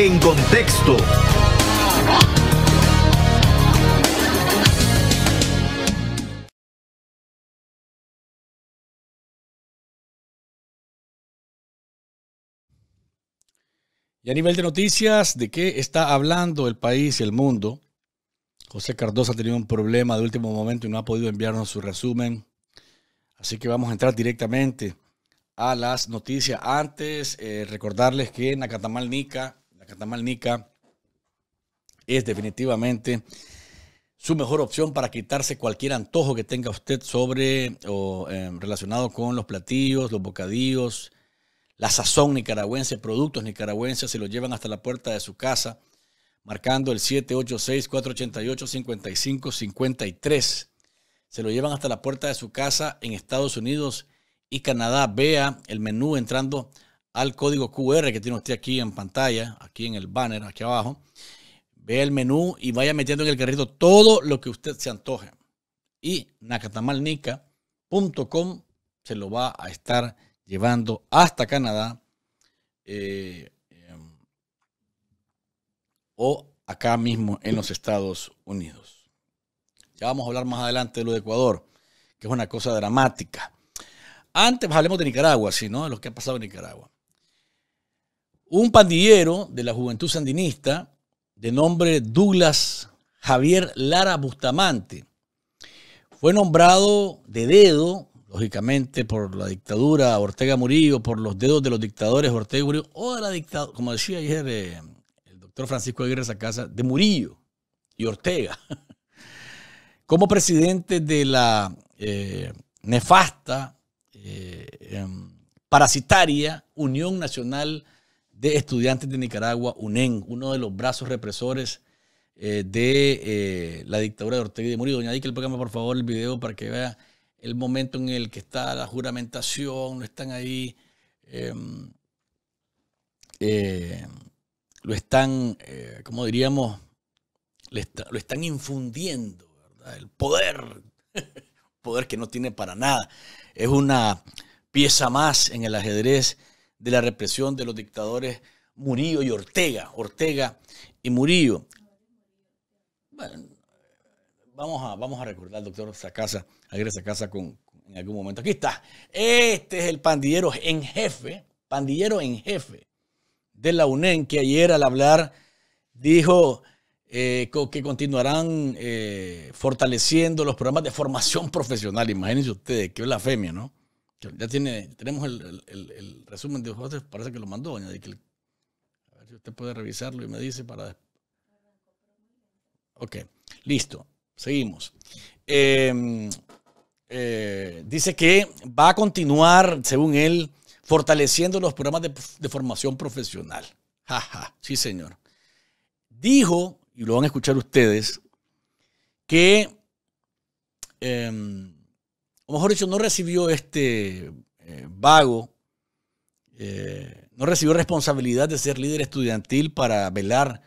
en contexto. Y a nivel de noticias, ¿de qué está hablando el país y el mundo? José Cardoso ha tenido un problema de último momento y no ha podido enviarnos su resumen. Así que vamos a entrar directamente a las noticias. Antes, eh, recordarles que Nacatamal Nica Catamalnica es definitivamente su mejor opción para quitarse cualquier antojo que tenga usted sobre o eh, relacionado con los platillos, los bocadillos, la sazón nicaragüense, productos nicaragüenses, se lo llevan hasta la puerta de su casa, marcando el 786-488-5553. Se lo llevan hasta la puerta de su casa en Estados Unidos y Canadá. Vea el menú entrando al código QR que tiene usted aquí en pantalla, aquí en el banner, aquí abajo. Ve el menú y vaya metiendo en el carrito todo lo que usted se antoje. Y nacatamalnica.com se lo va a estar llevando hasta Canadá eh, em, o acá mismo en los Estados Unidos. Ya vamos a hablar más adelante de lo de Ecuador, que es una cosa dramática. Antes pues, hablemos de Nicaragua, sí, ¿no? De lo que ha pasado en Nicaragua. Un pandillero de la juventud sandinista de nombre Douglas Javier Lara Bustamante fue nombrado de dedo, lógicamente por la dictadura Ortega Murillo, por los dedos de los dictadores Ortega Murillo, o de la dictadura, como decía ayer eh, el doctor Francisco Aguirre Sacasa, de Murillo y Ortega, como presidente de la eh, nefasta, eh, em, parasitaria Unión Nacional de Estudiantes de Nicaragua, UNEN, uno de los brazos represores eh, de eh, la dictadura de Ortega y de Murillo. Doña el programa, por favor el video para que vea el momento en el que está la juramentación, no están ahí, em, eh, lo están, como diríamos, lo están infundiendo, el poder, poder que no tiene para nada. Es una pieza más en el ajedrez de la represión de los dictadores Murillo y Ortega, Ortega y Murillo. Bueno, vamos a, vamos a recordar, doctor Sacasa, a Sacasa con, en algún momento. Aquí está, este es el pandillero en jefe, pandillero en jefe de la UNEN, que ayer al hablar dijo eh, que continuarán eh, fortaleciendo los programas de formación profesional. Imagínense ustedes, qué FEMIA, ¿no? ya tiene, tenemos el, resumen de José, parece que lo mandó, doña A ver si usted puede revisarlo y me dice para... Ok, listo, seguimos. Em, eh, dice que va a continuar, según él, fortaleciendo los programas de, formación profesional. Jaja, sí señor. Dijo, y lo van a escuchar ustedes, que em, o mejor dicho, no recibió este eh, vago, eh, no recibió responsabilidad de ser líder estudiantil para velar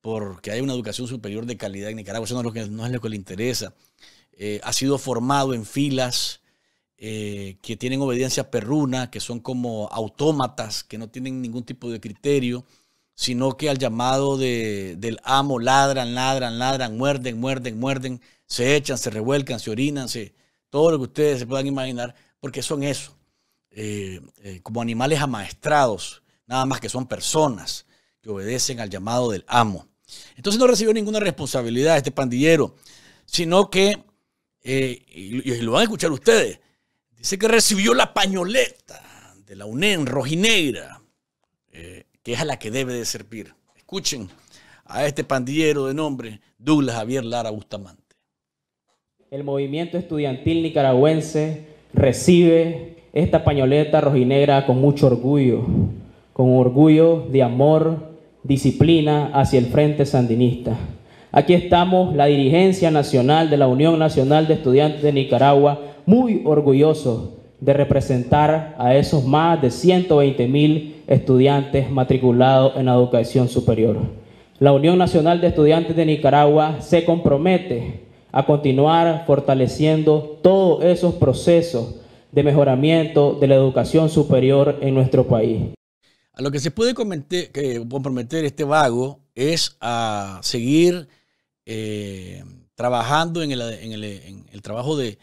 porque hay una educación superior de calidad en Nicaragua. Eso no es lo que, no es lo que le interesa. Eh, ha sido formado en filas que tienen obediencia perruna, que son como autómatas, que no tienen ningún tipo de criterio sino que al llamado del amo ladran, ladran, ladran, muerden, muerden, muerden, se echan, se revuelcan, se orinan, se, todo lo que ustedes se puedan imaginar, porque son eso, eh, eh, como animales amaestrados, nada más que son personas que obedecen al llamado del amo. Entonces no recibió ninguna responsabilidad este pandillero, sino que, eh, y, lo van a escuchar ustedes, dice que recibió la pañoleta de la UNEN rojinegra, que es a la que debe de servir. Escuchen a este pandillero de nombre Douglas Javier Lara Bustamante. El movimiento estudiantil nicaragüense recibe esta pañoleta rojinegra con mucho orgullo, con orgullo de amor, disciplina hacia el Frente Sandinista. Aquí estamos, la dirigencia nacional de la Unión Nacional de Estudiantes de Nicaragua, muy orgulloso de representar a esos más de 120 mil estudiantes matriculados en la educación superior. La Unión Nacional de Estudiantes de Nicaragua se compromete a continuar fortaleciendo todos esos procesos de mejoramiento de la educación superior en nuestro país. A lo que se puede comprometer este vago es a seguir eh, trabajando en el, trabajo de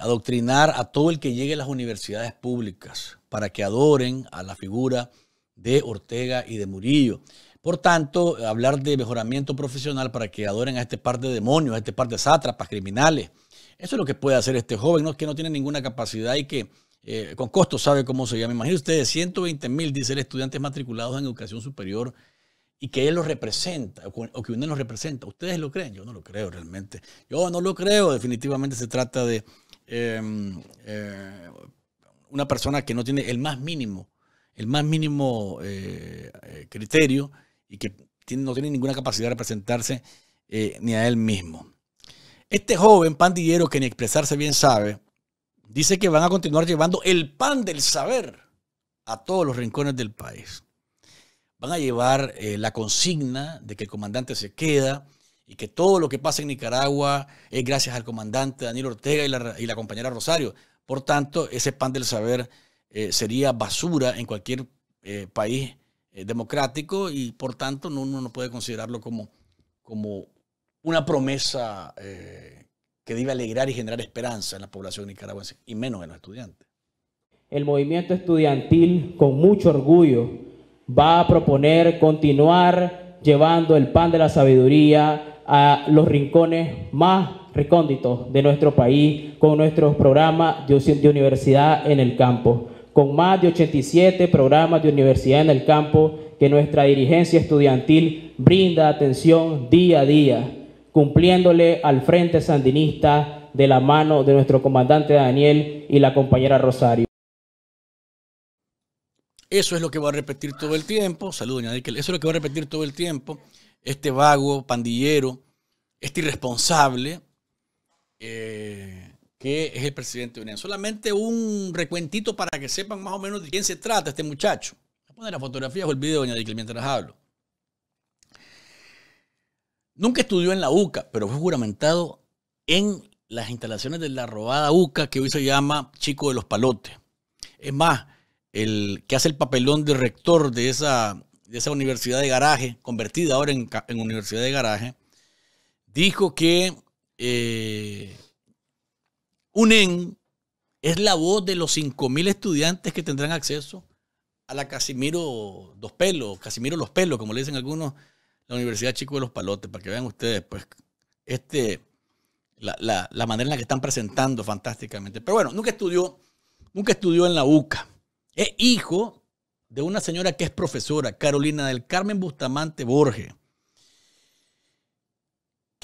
adoctrinar a todo el que llegue a las universidades públicas para que adoren a la figura de Ortega y de Murillo. Por tanto, hablar de mejoramiento profesional para que adoren a este par de demonios, a este par de sátrapas, criminales, eso es lo que puede hacer este joven, ¿no? es que no tiene ninguna capacidad y que eh, con costo sabe cómo se llama. Imagínense ustedes, 120 mil, dicen estudiantes matriculados en educación superior y que él los representa, o que uno los representa. ¿Ustedes lo creen? Yo no lo creo realmente. Yo no lo creo. Definitivamente se trata de em, eh, una persona que no tiene el más mínimo, el más mínimo eh, criterio y que no tiene ninguna capacidad de presentarse eh, ni a él mismo. Este joven pandillero que ni expresarse bien sabe, dice que van a continuar llevando el pan del saber a todos los rincones del país. Van a llevar eh, la consigna de que el comandante se queda y que todo lo que pasa en Nicaragua es gracias al comandante Daniel Ortega y la, compañera Rosario. Por tanto, ese pan del saber eh, sería basura en cualquier país eh, democrático y por tanto no, uno no puede considerarlo como, como una promesa eh, que debe alegrar y generar esperanza en la población nicaragüense y menos en los estudiantes. El movimiento estudiantil con mucho orgullo va a proponer continuar llevando el pan de la sabiduría a los rincones más recónditos de nuestro país con nuestros programas de universidad en el campo con más de 87 programas de universidad en el campo que nuestra dirigencia estudiantil brinda atención día a día, cumpliéndole al Frente Sandinista de la mano de nuestro comandante Daniel y la compañera Rosario. Eso es lo que va a repetir todo el tiempo. Salud, doña Díquel. Eso es lo que va a repetir todo el tiempo. Este vago, pandillero, este irresponsable. Eh, que es el presidente de UNED. Solamente un recuentito para que sepan más o menos de quién se trata este muchacho. Voy a poner las fotografías o el video, doña Dicle, mientras hablo. Nunca estudió en la UCA, pero fue juramentado en las instalaciones de la robada UCA, que hoy se llama Chico de los Palotes. Es más, el que hace el papelón de rector de esa, de esa universidad de garaje, convertida ahora en, universidad de garaje, dijo que eh, UNEN es la voz de los 5.000 estudiantes que tendrán acceso a la Casimiro Dos Pelos, Casimiro Los Pelos, como le dicen algunos, la Universidad Chico de los Palotes, para que vean ustedes, pues, este, la, manera en la que están presentando fantásticamente. Pero bueno, nunca estudió, nunca estudió en la UCA. Es hijo de una señora que es profesora, Carolina del Carmen Bustamante Borges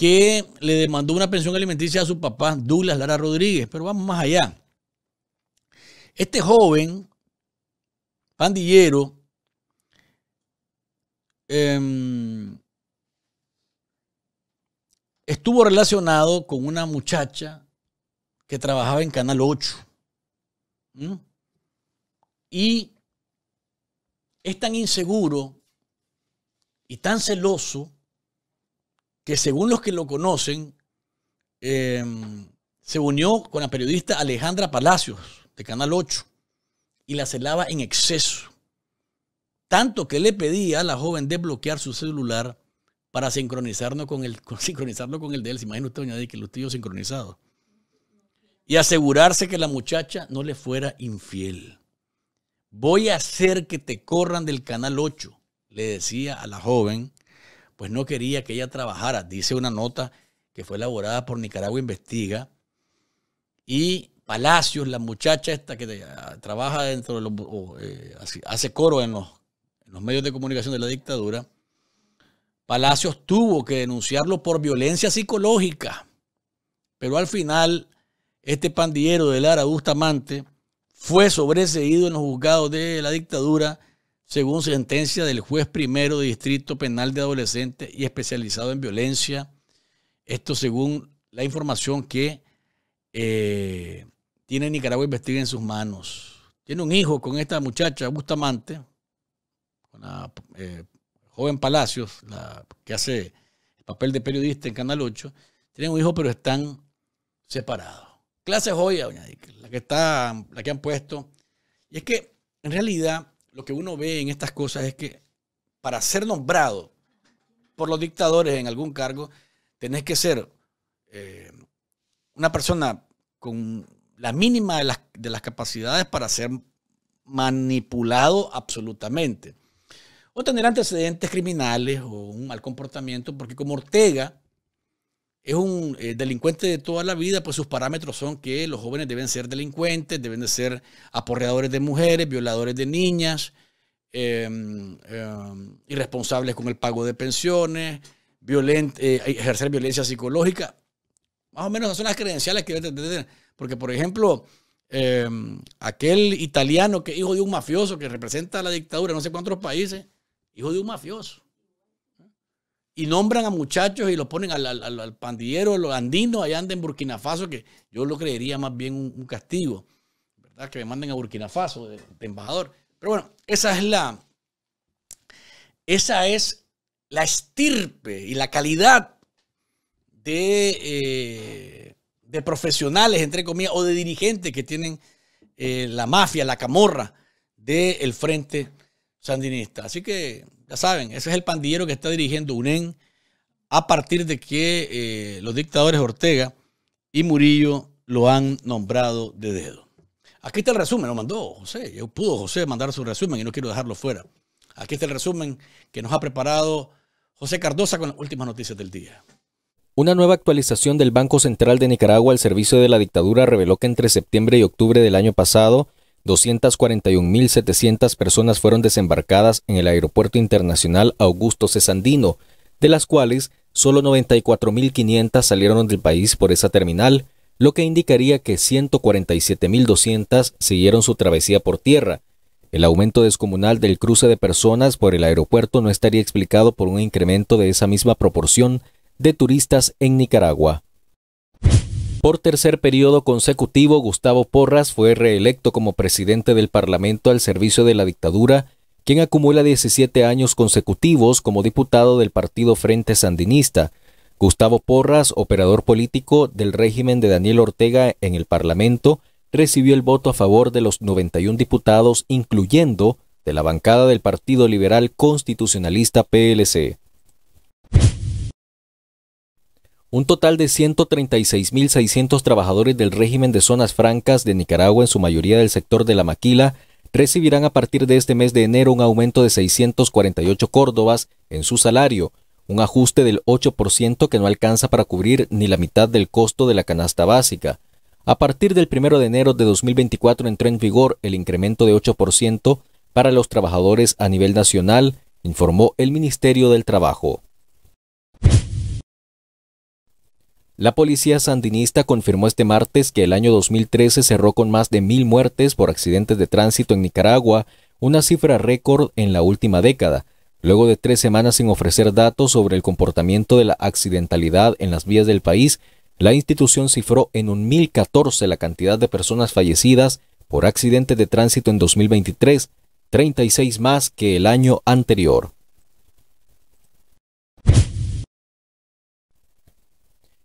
que le demandó una pensión alimenticia a su papá, Douglas Lara Rodríguez. Pero vamos más allá. Este joven pandillero em, estuvo relacionado con una muchacha que trabajaba en Canal 8. Y es tan inseguro y tan celoso que según los que lo conocen, em, se unió con la periodista Alejandra Palacios, de Canal 8, y la celaba en exceso. Tanto que le pedía a la joven desbloquear su celular para sincronizarnos con el, con, sincronizarlo con el de él. Se imagina usted, doña que los tíos sincronizados. Y asegurarse que la muchacha no le fuera infiel. Voy a hacer que te corran del Canal 8, le decía a la joven pues no quería que ella trabajara, dice una nota que fue elaborada por Nicaragua Investiga. Y Palacios, la muchacha esta que trabaja dentro de los, eh, hace coro en los, en los medios de comunicación de la dictadura, Palacios tuvo que denunciarlo por violencia psicológica. Pero al final, este pandillero de Lara Bustamante fue sobreseído en los juzgados de la dictadura según sentencia del juez primero de Distrito Penal de Adolescentes y especializado en violencia. Esto según la información que eh, tiene Nicaragua Investiga en sus manos. Tiene un hijo con esta muchacha, Bustamante, con la eh, joven Palacios, que hace el papel de periodista en Canal 8. Tienen un hijo, pero están separados. Clase joya, doña la que, está, la que han puesto. Y es que, en realidad, lo que uno ve en estas cosas es que para ser nombrado por los dictadores en algún cargo, tenés que ser eh, una persona con la mínima de las, de las capacidades para ser manipulado absolutamente. O tener antecedentes criminales o un mal comportamiento, porque como Ortega es un eh, delincuente de toda la vida, pues sus parámetros son que los jóvenes deben ser delincuentes, deben de ser aporreadores de mujeres, violadores de niñas, em, em, irresponsables con el pago de pensiones, eh, ejercer violencia psicológica. Más o menos esas son las credenciales que deben tener. Porque, por ejemplo, em, aquel italiano que es hijo de un mafioso que representa la dictadura en no sé cuántos países, hijo de un mafioso y nombran a muchachos y los ponen al, al, al pandillero, los andinos allá andan en Burkina Faso, que yo lo creería más bien un, castigo, ¿verdad? Que me manden a Burkina Faso de, embajador. Pero bueno, esa es la, esa es la estirpe y la calidad de, eh, de profesionales, entre comillas, o de dirigentes que tienen eh, la mafia, la camorra del Frente Sandinista. Así que ya saben, ese es el pandillero que está dirigiendo UNEN a partir de que eh, los dictadores Ortega y Murillo lo han nombrado de dedo. Aquí está el resumen, lo mandó José. Yo pudo José mandar su resumen y no quiero dejarlo fuera. Aquí está el resumen que nos ha preparado José Cardosa con las últimas noticias del día. Una nueva actualización del Banco Central de Nicaragua al servicio de la dictadura reveló que entre septiembre y octubre del año pasado, 241.700 personas fueron desembarcadas en el Aeropuerto Internacional Augusto Cesandino, de las cuales solo 94.500 salieron del país por esa terminal, lo que indicaría que 147.200 siguieron su travesía por tierra. El aumento descomunal del cruce de personas por el aeropuerto no estaría explicado por un incremento de esa misma proporción de turistas en Nicaragua. Por tercer periodo consecutivo, Gustavo Porras fue reelecto como presidente del Parlamento al servicio de la dictadura, quien acumula 17 años consecutivos como diputado del Partido Frente Sandinista. Gustavo Porras, operador político del régimen de Daniel Ortega en el Parlamento, recibió el voto a favor de los 91 diputados, incluyendo de la bancada del Partido Liberal Constitucionalista PLC. Un total de 136.600 trabajadores del régimen de zonas francas de Nicaragua, en su mayoría del sector de la maquila, recibirán a partir de este mes de enero un aumento de 648 córdobas en su salario, un ajuste del 8% que no alcanza para cubrir ni la mitad del costo de la canasta básica. A partir del 1 de enero de 2024 entró en vigor el incremento de 8% para los trabajadores a nivel nacional, informó el Ministerio del Trabajo. La policía sandinista confirmó este martes que el año 2013 cerró con más de mil muertes por accidentes de tránsito en Nicaragua, una cifra récord en la última década, luego de tres semanas sin ofrecer datos sobre el comportamiento de la accidentalidad en las vías del país, la institución cifró en un 1014 la cantidad de personas fallecidas por accidentes de tránsito en 2023, 36 más que el año anterior.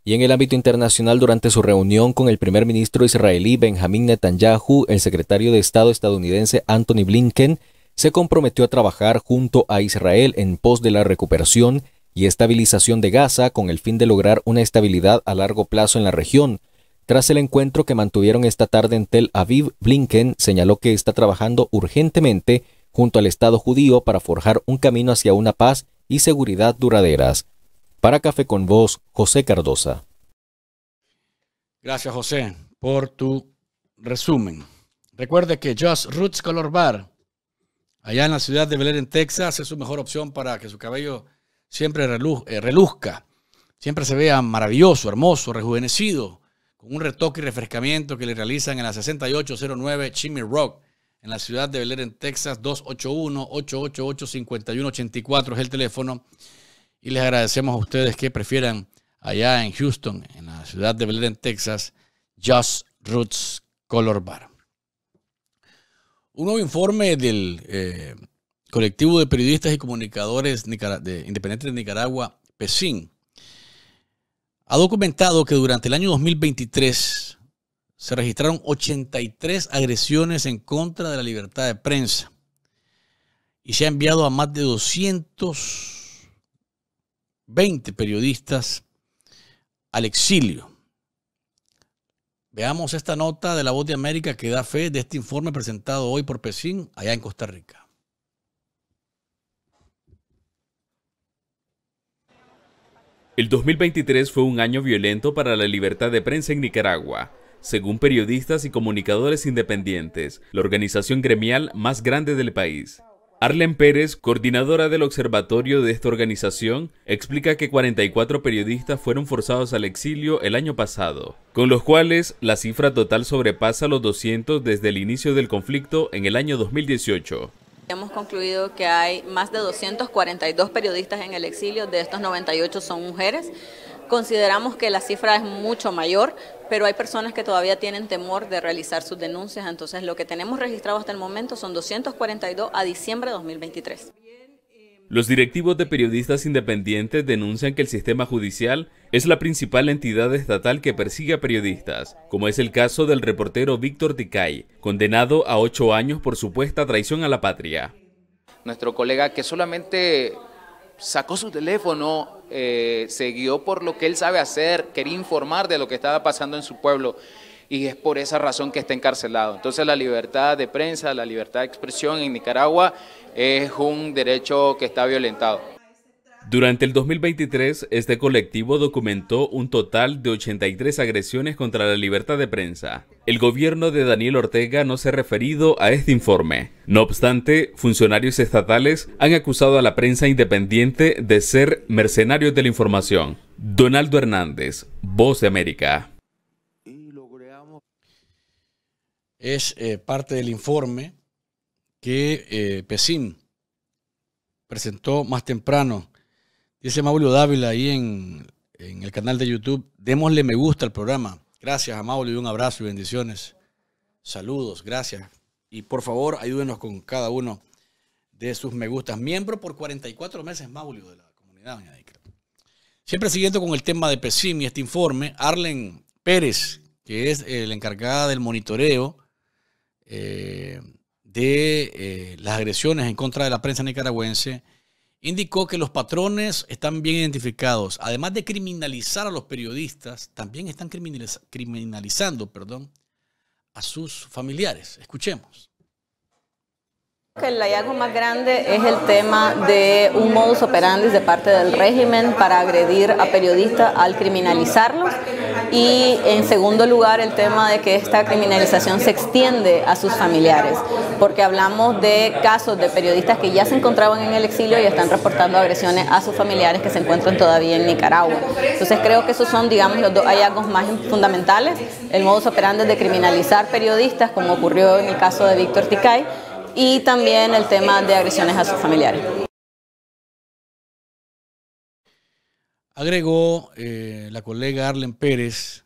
Y en el ámbito internacional, durante su reunión con el primer ministro israelí Benjamin Netanyahu, el secretario de Estado estadounidense Anthony Blinken se comprometió a trabajar junto a Israel en pos de la recuperación y estabilización de Gaza con el fin de lograr una estabilidad a largo plazo en la región. Tras el encuentro que mantuvieron esta tarde en Tel Aviv, Blinken señaló que está trabajando urgentemente junto al Estado judío para forjar un camino hacia una paz y seguridad duraderas. Para Café con Vos, José Cardosa. Gracias, José, por tu resumen. Recuerde que Just Roots Color Bar, allá en la ciudad de Belén, en Texas, es su mejor opción para que su cabello siempre eh, reluzca, siempre se vea maravilloso, hermoso, rejuvenecido, con un retoque y refrescamiento que le realizan en la 6809 Chimney Rock, en la ciudad de Belén, en Texas, 281-888-5184 es el teléfono y les agradecemos a ustedes que prefieran allá en Houston, en la ciudad de Belén, Texas, Just Roots Color Bar. Un nuevo informe del eh, colectivo de periodistas y comunicadores independientes de Nicaragua, PESIN, ha documentado que durante el año 2023 se registraron 83 agresiones en contra de la libertad de prensa y se ha enviado a más de 200 20 periodistas al exilio. Veamos esta nota de La Voz de América que da fe de este informe presentado hoy por Pesín allá en Costa Rica. El 2023 fue un año violento para la libertad de prensa en Nicaragua. Según periodistas y comunicadores independientes, la organización gremial más grande del país, Arlen Pérez, coordinadora del observatorio de esta organización, explica que 44 periodistas fueron forzados al exilio el año pasado, con los cuales la cifra total sobrepasa los 200 desde el inicio del conflicto en el año 2018. Hemos concluido que hay más de 242 periodistas en el exilio, de estos 98 son mujeres. Consideramos que la cifra es mucho mayor, pero hay personas que todavía tienen temor de realizar sus denuncias, entonces lo que tenemos registrado hasta el momento son 242 a diciembre de 2023. Los directivos de periodistas independientes denuncian que el sistema judicial es la principal entidad estatal que persigue a periodistas, como es el caso del reportero Víctor Ticay, condenado a ocho años por supuesta traición a la patria. Nuestro colega que solamente sacó su teléfono, eh, se por lo que él sabe hacer, quería informar de lo que estaba pasando en su pueblo y es por esa razón que está encarcelado. Entonces la libertad de prensa, la libertad de expresión en Nicaragua es un derecho que está violentado. Durante el 2023, este colectivo documentó un total de 83 agresiones contra la libertad de prensa. El gobierno de Daniel Ortega no se ha referido a este informe. No obstante, funcionarios estatales han acusado a la prensa independiente de ser mercenarios de la información. Donaldo Hernández, Voz de América. Es eh, parte del informe que eh, Pesín presentó más temprano Dice Maulio Dávila ahí en, el canal de YouTube, démosle me gusta al programa. Gracias a Maulio y un abrazo y bendiciones. Saludos, gracias. Y por favor, ayúdenos con cada uno de sus me gustas. Miembro por 44 meses, Maulio, de la comunidad, Siempre siguiendo con el tema de PESIM y este informe, Arlen Pérez, que es la encargada del monitoreo eh, de eh, las agresiones en contra de la prensa nicaragüense, Indicó que los patrones están bien identificados. Además de criminalizar a los periodistas, también están criminalizando perdón, a sus familiares. Escuchemos. el hallazgo más grande es el tema de un modus operandi de parte del régimen para agredir a periodistas al criminalizarlos y en segundo lugar el tema de que esta criminalización se extiende a sus familiares, porque hablamos de casos de periodistas que ya se encontraban en el exilio y están reportando agresiones a sus familiares que se encuentran todavía en Nicaragua. Entonces creo que esos son, digamos, los dos hallazgos más fundamentales, el modus operandi de criminalizar periodistas, como ocurrió en el caso de Víctor Ticay, y también el tema de agresiones a sus familiares. Agregó eh, la colega Arlen Pérez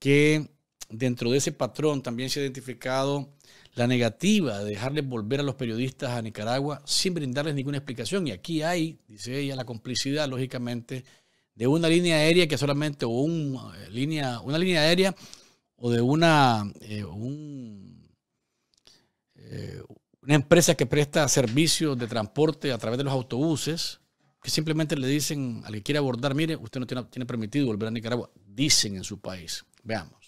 que dentro de ese patrón también se ha identificado la negativa de dejarles volver a los periodistas a Nicaragua sin brindarles ninguna explicación. Y aquí hay, dice ella, la complicidad, lógicamente, de una línea aérea que solamente, o eh, línea, una línea aérea, o de una, eh, una empresa que presta servicios de transporte a través de los autobuses, que simplemente le dicen al que quiere abordar, mire, usted no tiene, tiene permitido volver a Nicaragua, dicen en su país. Veamos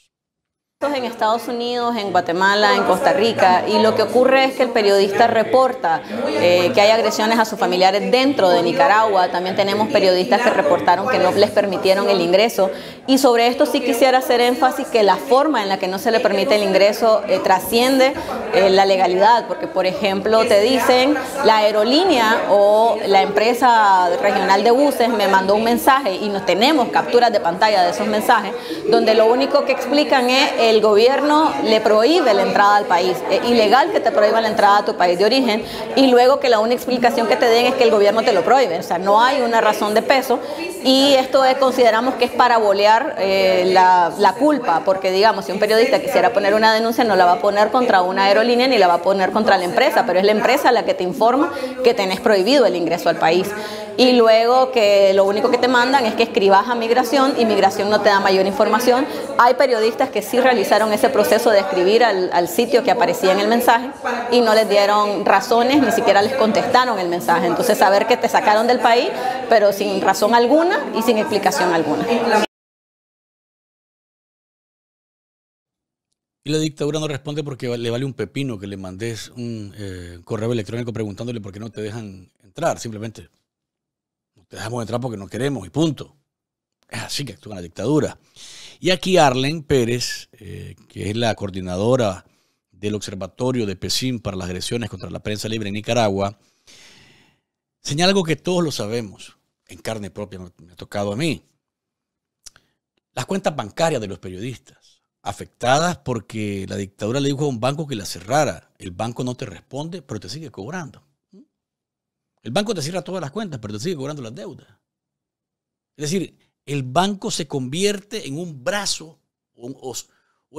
en Estados Unidos, en Guatemala, en Costa Rica, y lo que ocurre es que el periodista reporta eh, que hay agresiones a sus familiares dentro de Nicaragua, también tenemos periodistas que reportaron que no les permitieron el ingreso, y sobre esto sí quisiera hacer énfasis que la forma en la que no se le permite el ingreso eh, trasciende eh, la legalidad, porque por ejemplo te dicen la aerolínea o la empresa regional de buses me mandó un mensaje y nos tenemos capturas de pantalla de esos mensajes, donde lo único que explican es el el gobierno le prohíbe la entrada al país. Es ilegal que te prohíba la entrada a tu país de origen y luego que la única explicación que te den es que el gobierno te lo prohíbe. O sea, no hay una razón de peso y esto es, consideramos que es para bolear eh, la, la culpa, porque digamos, si un periodista quisiera poner una denuncia, no la va a poner contra una aerolínea ni la va a poner contra la empresa, pero es la empresa la que te informa que tenés prohibido el ingreso al país y luego que lo único que te mandan es que escribas a migración y migración no te da mayor información. Hay periodistas que sí realizaron ese proceso de escribir al, sitio que aparecía en el mensaje y no les dieron razones, ni siquiera les contestaron el mensaje. Entonces saber que te sacaron del país, pero sin razón alguna y sin explicación alguna. Y la dictadura no responde porque le vale un pepino que le mandes un eh, correo electrónico preguntándole por qué no te dejan entrar, simplemente te dejamos entrar porque no queremos y punto. Es así que actúa la dictadura. Y aquí Arlen Pérez, eh, que es la coordinadora del Observatorio de Pesín para las agresiones contra la prensa libre en Nicaragua, señala algo que todos lo sabemos, en carne propia me ha tocado a mí. Las cuentas bancarias de los periodistas, afectadas porque la dictadura le dijo a un banco que la cerrara, el banco no te responde, pero te sigue cobrando. El banco te cierra todas las cuentas, pero te sigue cobrando las deudas. Es decir, el banco se convierte en un brazo o,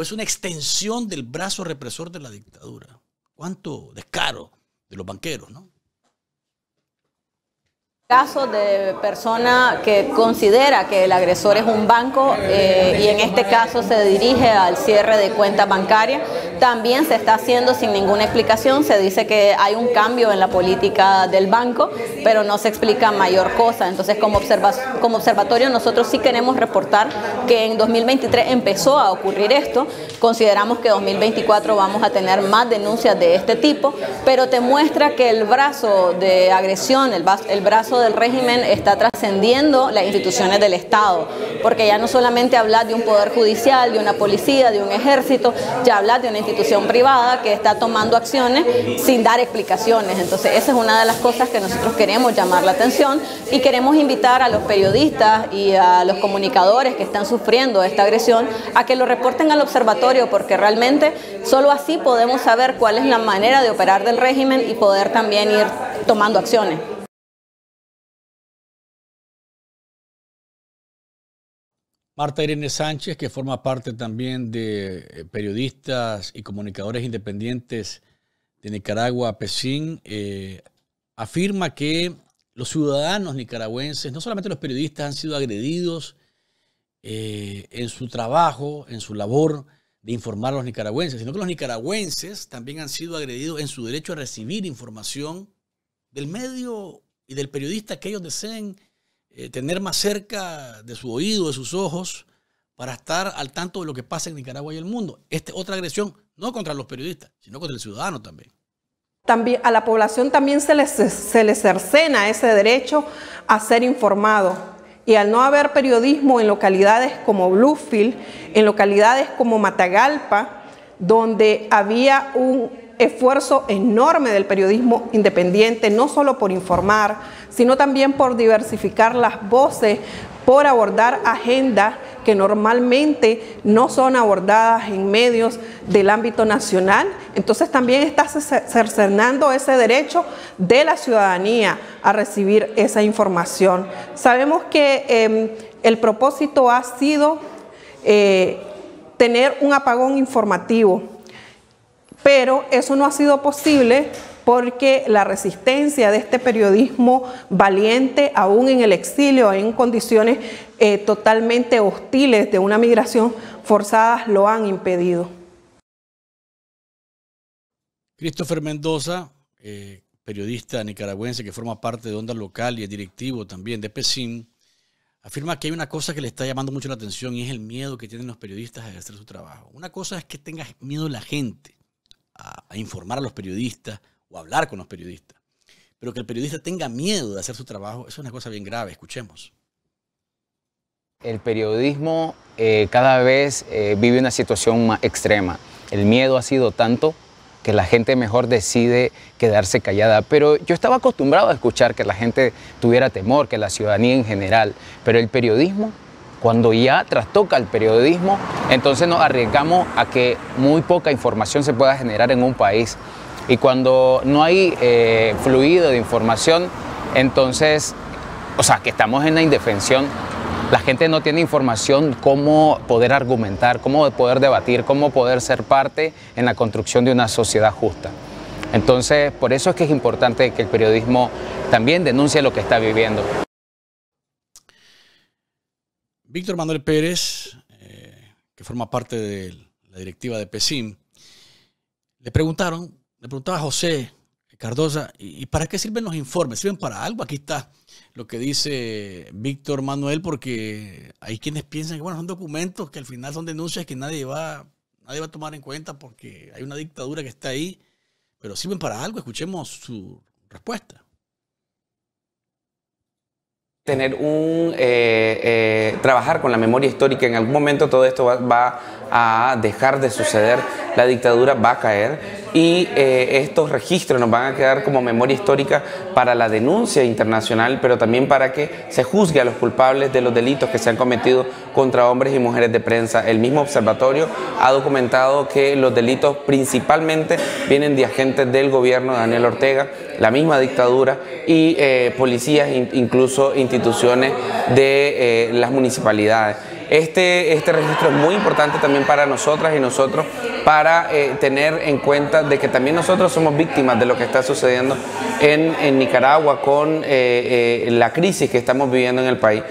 es una extensión del brazo represor de la dictadura. Cuánto descaro de los banqueros, ¿no? caso de persona que considera que el agresor es un banco eh, y en este caso se dirige al cierre de cuenta bancaria, también se está haciendo sin ninguna explicación. Se dice que hay un cambio en la política del banco, pero no se explica mayor cosa. Entonces, como, observa como observatorio, nosotros sí queremos reportar que en 2023 empezó a ocurrir esto. Consideramos que en 2024 vamos a tener más denuncias de este tipo, pero te muestra que el brazo de agresión, el, el brazo del régimen está trascendiendo las instituciones del Estado, porque ya no solamente hablas de un poder judicial, de una policía, de un ejército, ya hablas de una institución privada que está tomando acciones sin dar explicaciones. Entonces, esa es una de las cosas que nosotros queremos llamar la atención y queremos invitar a los periodistas y a los comunicadores que están sufriendo esta agresión a que lo reporten al observatorio, porque realmente solo así podemos saber cuál es la manera de operar del régimen y poder también ir tomando acciones. Marta Irene Sánchez, que forma parte también de eh, periodistas y comunicadores independientes de Nicaragua, eh, afirma que los ciudadanos nicaragüenses, no solamente los periodistas, han sido agredidos eh, en su trabajo, en su labor de informar a los nicaragüenses, sino que los nicaragüenses también han sido agredidos en su derecho a recibir información del medio y del periodista que ellos deseen eh, tener más cerca de su oído, de sus ojos, para estar al tanto de lo que pasa en Nicaragua y el mundo. Esta es otra agresión, no contra los periodistas, sino contra el ciudadano también. También, a la población también se le se les cercena ese derecho a ser informado y al no haber periodismo en localidades como Bluefield, en localidades como Matagalpa, donde había un esfuerzo enorme del periodismo independiente, no solo por informar, sino también por diversificar las voces, por abordar agendas que normalmente no son abordadas en medios del ámbito nacional. Entonces también está cercenando ese derecho de la ciudadanía a recibir esa información. Sabemos que em, el propósito ha sido eh, tener un apagón informativo pero eso no ha sido posible porque la resistencia de este periodismo valiente, aún en el exilio, en condiciones eh, totalmente hostiles de una migración forzada, lo han impedido. Christopher Mendoza, eh, periodista nicaragüense que forma parte de Onda Local y es directivo también de PESIM, afirma que hay una cosa que le está llamando mucho la atención y es el miedo que tienen los periodistas a ejercer su trabajo. Una cosa es que tenga miedo la gente a, informar a los periodistas o a hablar con los periodistas. Pero que el periodista tenga miedo de hacer su trabajo, es una cosa bien grave. Escuchemos. El periodismo eh, cada vez eh, vive una situación más extrema. El miedo ha sido tanto que la gente mejor decide quedarse callada. Pero yo estaba acostumbrado a escuchar que la gente tuviera temor, que la ciudadanía en general, pero el periodismo cuando ya trastoca el periodismo, entonces nos arriesgamos a que muy poca información se pueda generar en un país. Y cuando no hay eh, fluido de información, entonces, o sea, que estamos en la indefensión, la gente no tiene información cómo poder argumentar, cómo poder debatir, cómo poder ser parte en la construcción de una sociedad justa. Entonces, por eso es que es importante que el periodismo también denuncie lo que está viviendo. Víctor Manuel Pérez, eh, que forma parte de la directiva de PESIM, le preguntaron, le preguntaba a José Cardosa, ¿y para qué sirven los informes? ¿Sirven para algo? Aquí está lo que dice Víctor Manuel, porque hay quienes piensan que bueno, son documentos que al final son denuncias que nadie va, nadie va a tomar en cuenta porque hay una dictadura que está ahí, pero sirven para algo. Escuchemos su respuesta tener un, eh, eh, trabajar con la memoria histórica. En algún momento todo esto va, va a dejar de suceder, la dictadura va a caer y eh, estos registros nos van a quedar como memoria histórica para la denuncia internacional, pero también para que se juzgue a los culpables de los delitos que se han cometido contra hombres y mujeres de prensa. El mismo observatorio ha documentado que los delitos principalmente vienen de agentes del gobierno de Daniel Ortega, la misma dictadura y eh, policías, incluso instituciones de eh, las municipalidades. Este, este, registro es muy importante también para nosotras y nosotros para eh, tener en cuenta de que también nosotros somos víctimas de lo que está sucediendo en, Nicaragua con eh, eh, la crisis que estamos viviendo en el país.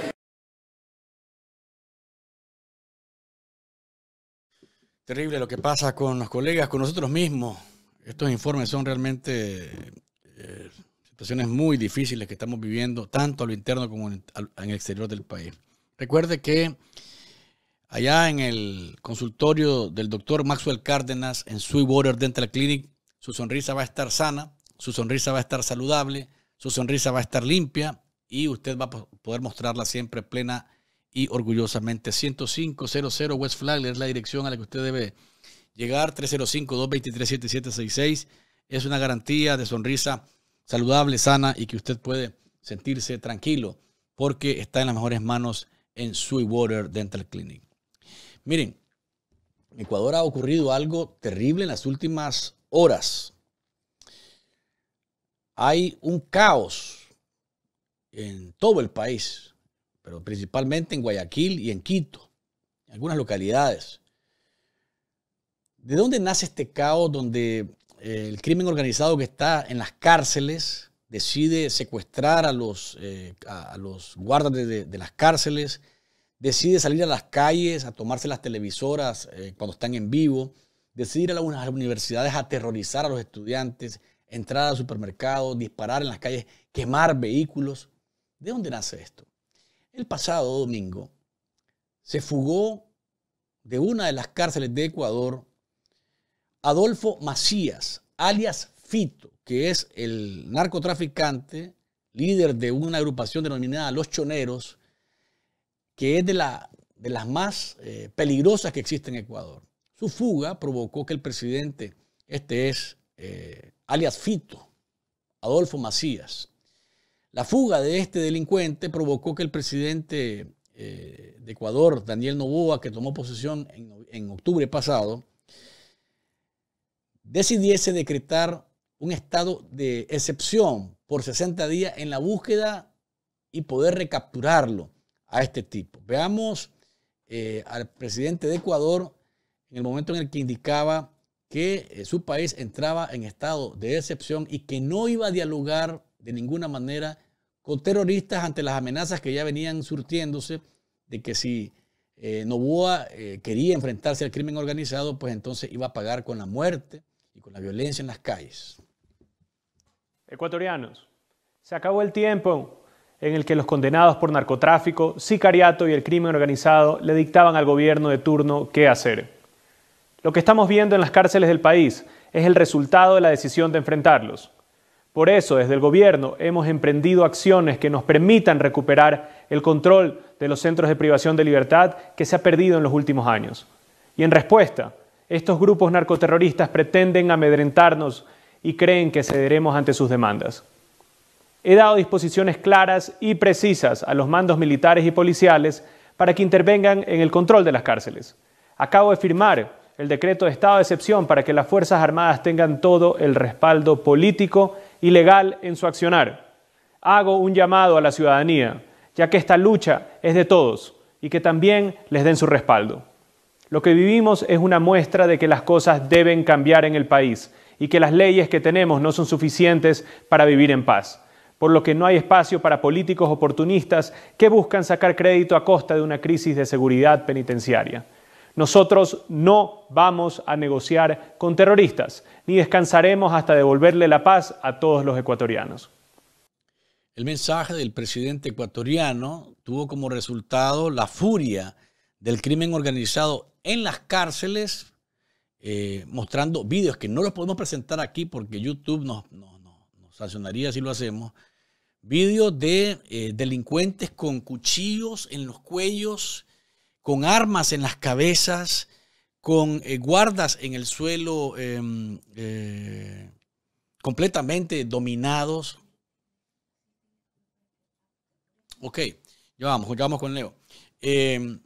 Terrible lo que pasa con los colegas, con nosotros mismos. Estos informes son realmente situaciones muy difíciles que estamos viviendo, tanto a lo interno como en, el exterior del país. Recuerde que allá en el consultorio del doctor Maxwell Cárdenas en Sweetwater Dental Clinic, su sonrisa va a estar sana, su sonrisa va a estar saludable, su sonrisa va a estar limpia y usted va a poder mostrarla siempre plena y orgullosamente. 10500 West Flagler es la dirección a la que usted debe llegar, 305-223-7766. Es una garantía de sonrisa saludable, sana y que usted puede sentirse tranquilo porque está en las mejores manos en Sweetwater Dental Clinic. Miren, en Ecuador ha ocurrido algo terrible en las últimas horas. Hay un caos en todo el país, pero principalmente en Guayaquil y en Quito, en algunas localidades. ¿De dónde nace este caos donde eh, el crimen organizado que está en las cárceles decide secuestrar a los, eh, a los guardas de las cárceles? decide salir a las calles a tomarse las televisoras eh, cuando están en vivo, decide ir a las universidades a aterrorizar a los estudiantes, entrar a supermercados, disparar en las calles, quemar vehículos. ¿De dónde nace esto? El pasado domingo se fugó de una de las cárceles de Ecuador Adolfo Macías, alias Fito, que es el narcotraficante, líder de una agrupación denominada Los Choneros, que es de, la, de las más eh, peligrosas que existen en Ecuador. Su fuga provocó que el presidente, este es eh, alias Fito, Adolfo Macías, la fuga de este delincuente provocó que el presidente eh, de Ecuador, Daniel Novoa, que tomó posesión en, en octubre pasado, decidiese decretar un estado de excepción por 60 días en la búsqueda y poder recapturarlo a este tipo. Veamos eh, al presidente de Ecuador en el momento en el que indicaba que eh, su país entraba en estado de excepción y que no iba a dialogar de ninguna manera con terroristas ante las amenazas que ya venían surtiéndose de que si eh, Novoa eh, quería enfrentarse al crimen organizado, pues entonces iba a pagar con la muerte y con la violencia en las calles. Ecuatorianos, se acabó el tiempo en el que los condenados por narcotráfico, sicariato y el crimen organizado le dictaban al gobierno de turno qué hacer. Lo que estamos viendo en las cárceles del país es el resultado de la decisión de enfrentarlos. Por eso, desde el gobierno hemos emprendido acciones que nos permitan recuperar el control de los centros de privación de libertad que se ha perdido en los últimos años. Y en respuesta, estos grupos narcoterroristas pretenden amedrentarnos y creen que cederemos ante sus demandas he dado disposiciones claras y precisas a los mandos militares y policiales para que intervengan en el control de las cárceles. Acabo de firmar el decreto de estado de excepción para que las Fuerzas Armadas tengan todo el respaldo político y legal en su accionar. Hago un llamado a la ciudadanía, ya que esta lucha es de todos y que también les den su respaldo. Lo que vivimos es una muestra de que las cosas deben cambiar en el país y que las leyes que tenemos no son suficientes para vivir en paz por lo que no hay espacio para políticos oportunistas que buscan sacar crédito a costa de una crisis de seguridad penitenciaria. Nosotros no vamos a negociar con terroristas, ni descansaremos hasta devolverle la paz a todos los ecuatorianos. El mensaje del presidente ecuatoriano tuvo como resultado la furia del crimen organizado en las cárceles, eh, mostrando vídeos que no los podemos presentar aquí porque YouTube nos, nos sancionaría si lo hacemos, vídeos de eh, delincuentes con cuchillos en los cuellos, con armas en las cabezas, con eh, guardas en el suelo em, eh, completamente dominados. Ok, ya vamos, ya vamos con Leo. Em,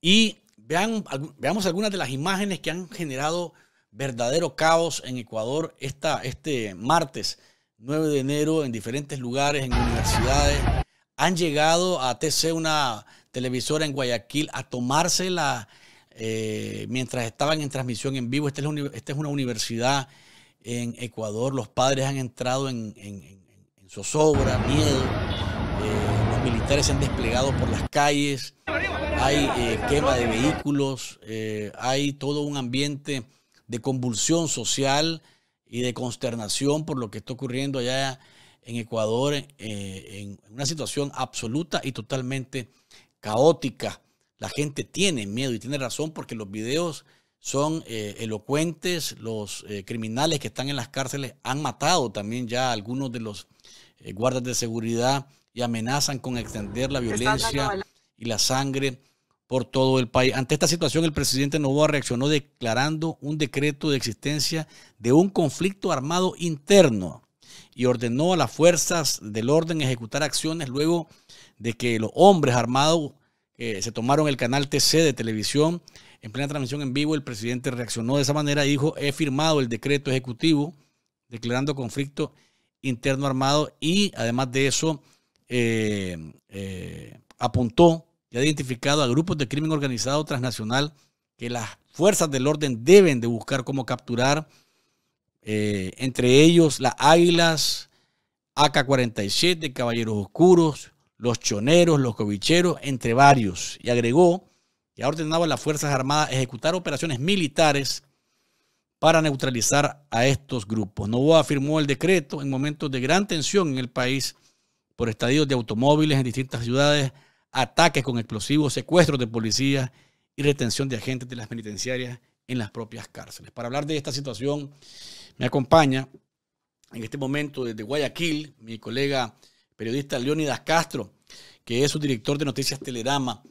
y vean, veamos algunas de las imágenes que han generado verdadero caos en Ecuador esta, este martes 9 de enero en diferentes lugares, en universidades. Han llegado a TC, una televisora en Guayaquil, a tomársela eh, mientras estaban en transmisión en vivo. Esta es, es, una universidad en Ecuador. Los padres han entrado en, zozobra, miedo. Eh, los militares se han desplegado por las calles. Hay eh, quema de vehículos. Eh, hay todo un ambiente de convulsión social y de consternación por lo que está ocurriendo allá en Ecuador, eh, en una situación absoluta y totalmente caótica. La gente tiene miedo y tiene razón porque los videos son eh, elocuentes, los eh, criminales que están en las cárceles han matado también ya a algunos de los guardas de seguridad y amenazan con extender la violencia y la sangre por todo el país. Ante esta situación, el presidente Novoa reaccionó declarando un decreto de existencia de un conflicto armado interno y ordenó a las fuerzas del orden ejecutar acciones luego de que los hombres armados eh, se tomaron el canal TC de televisión. En plena transmisión en vivo, el presidente reaccionó de esa manera y dijo, he firmado el decreto ejecutivo declarando conflicto interno armado y además de eso eh, eh, apuntó y ha identificado a grupos de crimen organizado transnacional que las fuerzas del orden deben de buscar cómo capturar, eh, entre ellos las Águilas, AK-47, Caballeros Oscuros, los Choneros, los Covicheros, entre varios. Y agregó que ha ordenado a las Fuerzas Armadas ejecutar operaciones militares para neutralizar a estos grupos. Novoa firmó el decreto en momentos de gran tensión en el país por estadios de automóviles en distintas ciudades ataques con explosivos, secuestros de policías y retención de agentes de las penitenciarias en las propias cárceles. Para hablar de esta situación, me acompaña en este momento desde Guayaquil mi colega periodista Leónidas Castro, que es su director de Noticias Telerama.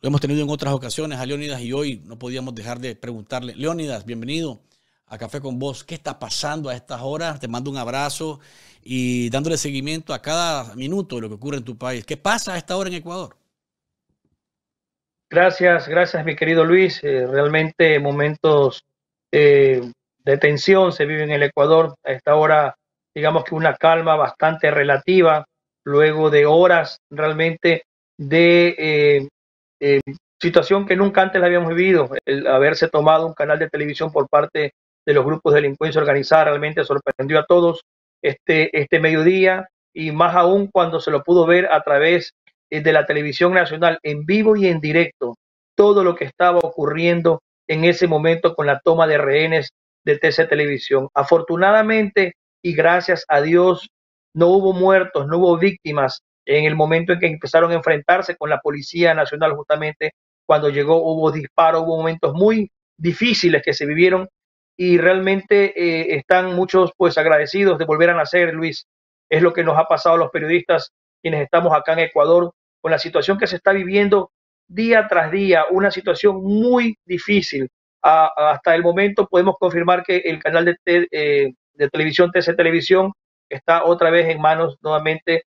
Lo hemos tenido en otras ocasiones a Leónidas y hoy no podíamos dejar de preguntarle. Leónidas, bienvenido a Café con Vos. ¿Qué está pasando a estas horas? Te mando un abrazo y dándole seguimiento a cada minuto de lo que ocurre en tu país. ¿Qué pasa a esta hora en Ecuador? Gracias, gracias mi querido Luis. Eh, realmente momentos eh, de tensión se viven en el Ecuador. A esta hora, digamos que una calma bastante relativa, luego de horas realmente de eh, situación que nunca antes la habíamos vivido. El haberse tomado un canal de televisión por parte de los grupos de delincuencia organizada realmente sorprendió a todos este, este mediodía y más aún cuando se lo pudo ver a través eh, de la televisión nacional en vivo y en directo todo lo que estaba ocurriendo en ese momento con la toma de rehenes de TC Televisión. Afortunadamente y gracias a Dios no hubo muertos, no hubo víctimas en el momento en que empezaron a enfrentarse con la Policía Nacional justamente cuando llegó hubo disparos, hubo momentos muy difíciles que se vivieron y realmente eh, están muchos pues agradecidos de volver a nacer, Luis. Es lo que nos ha pasado a los periodistas quienes estamos acá en Ecuador con la situación que se está viviendo día tras día, una situación muy difícil. hasta el momento podemos confirmar que el canal de, eh, de televisión TC Televisión está otra vez en manos nuevamente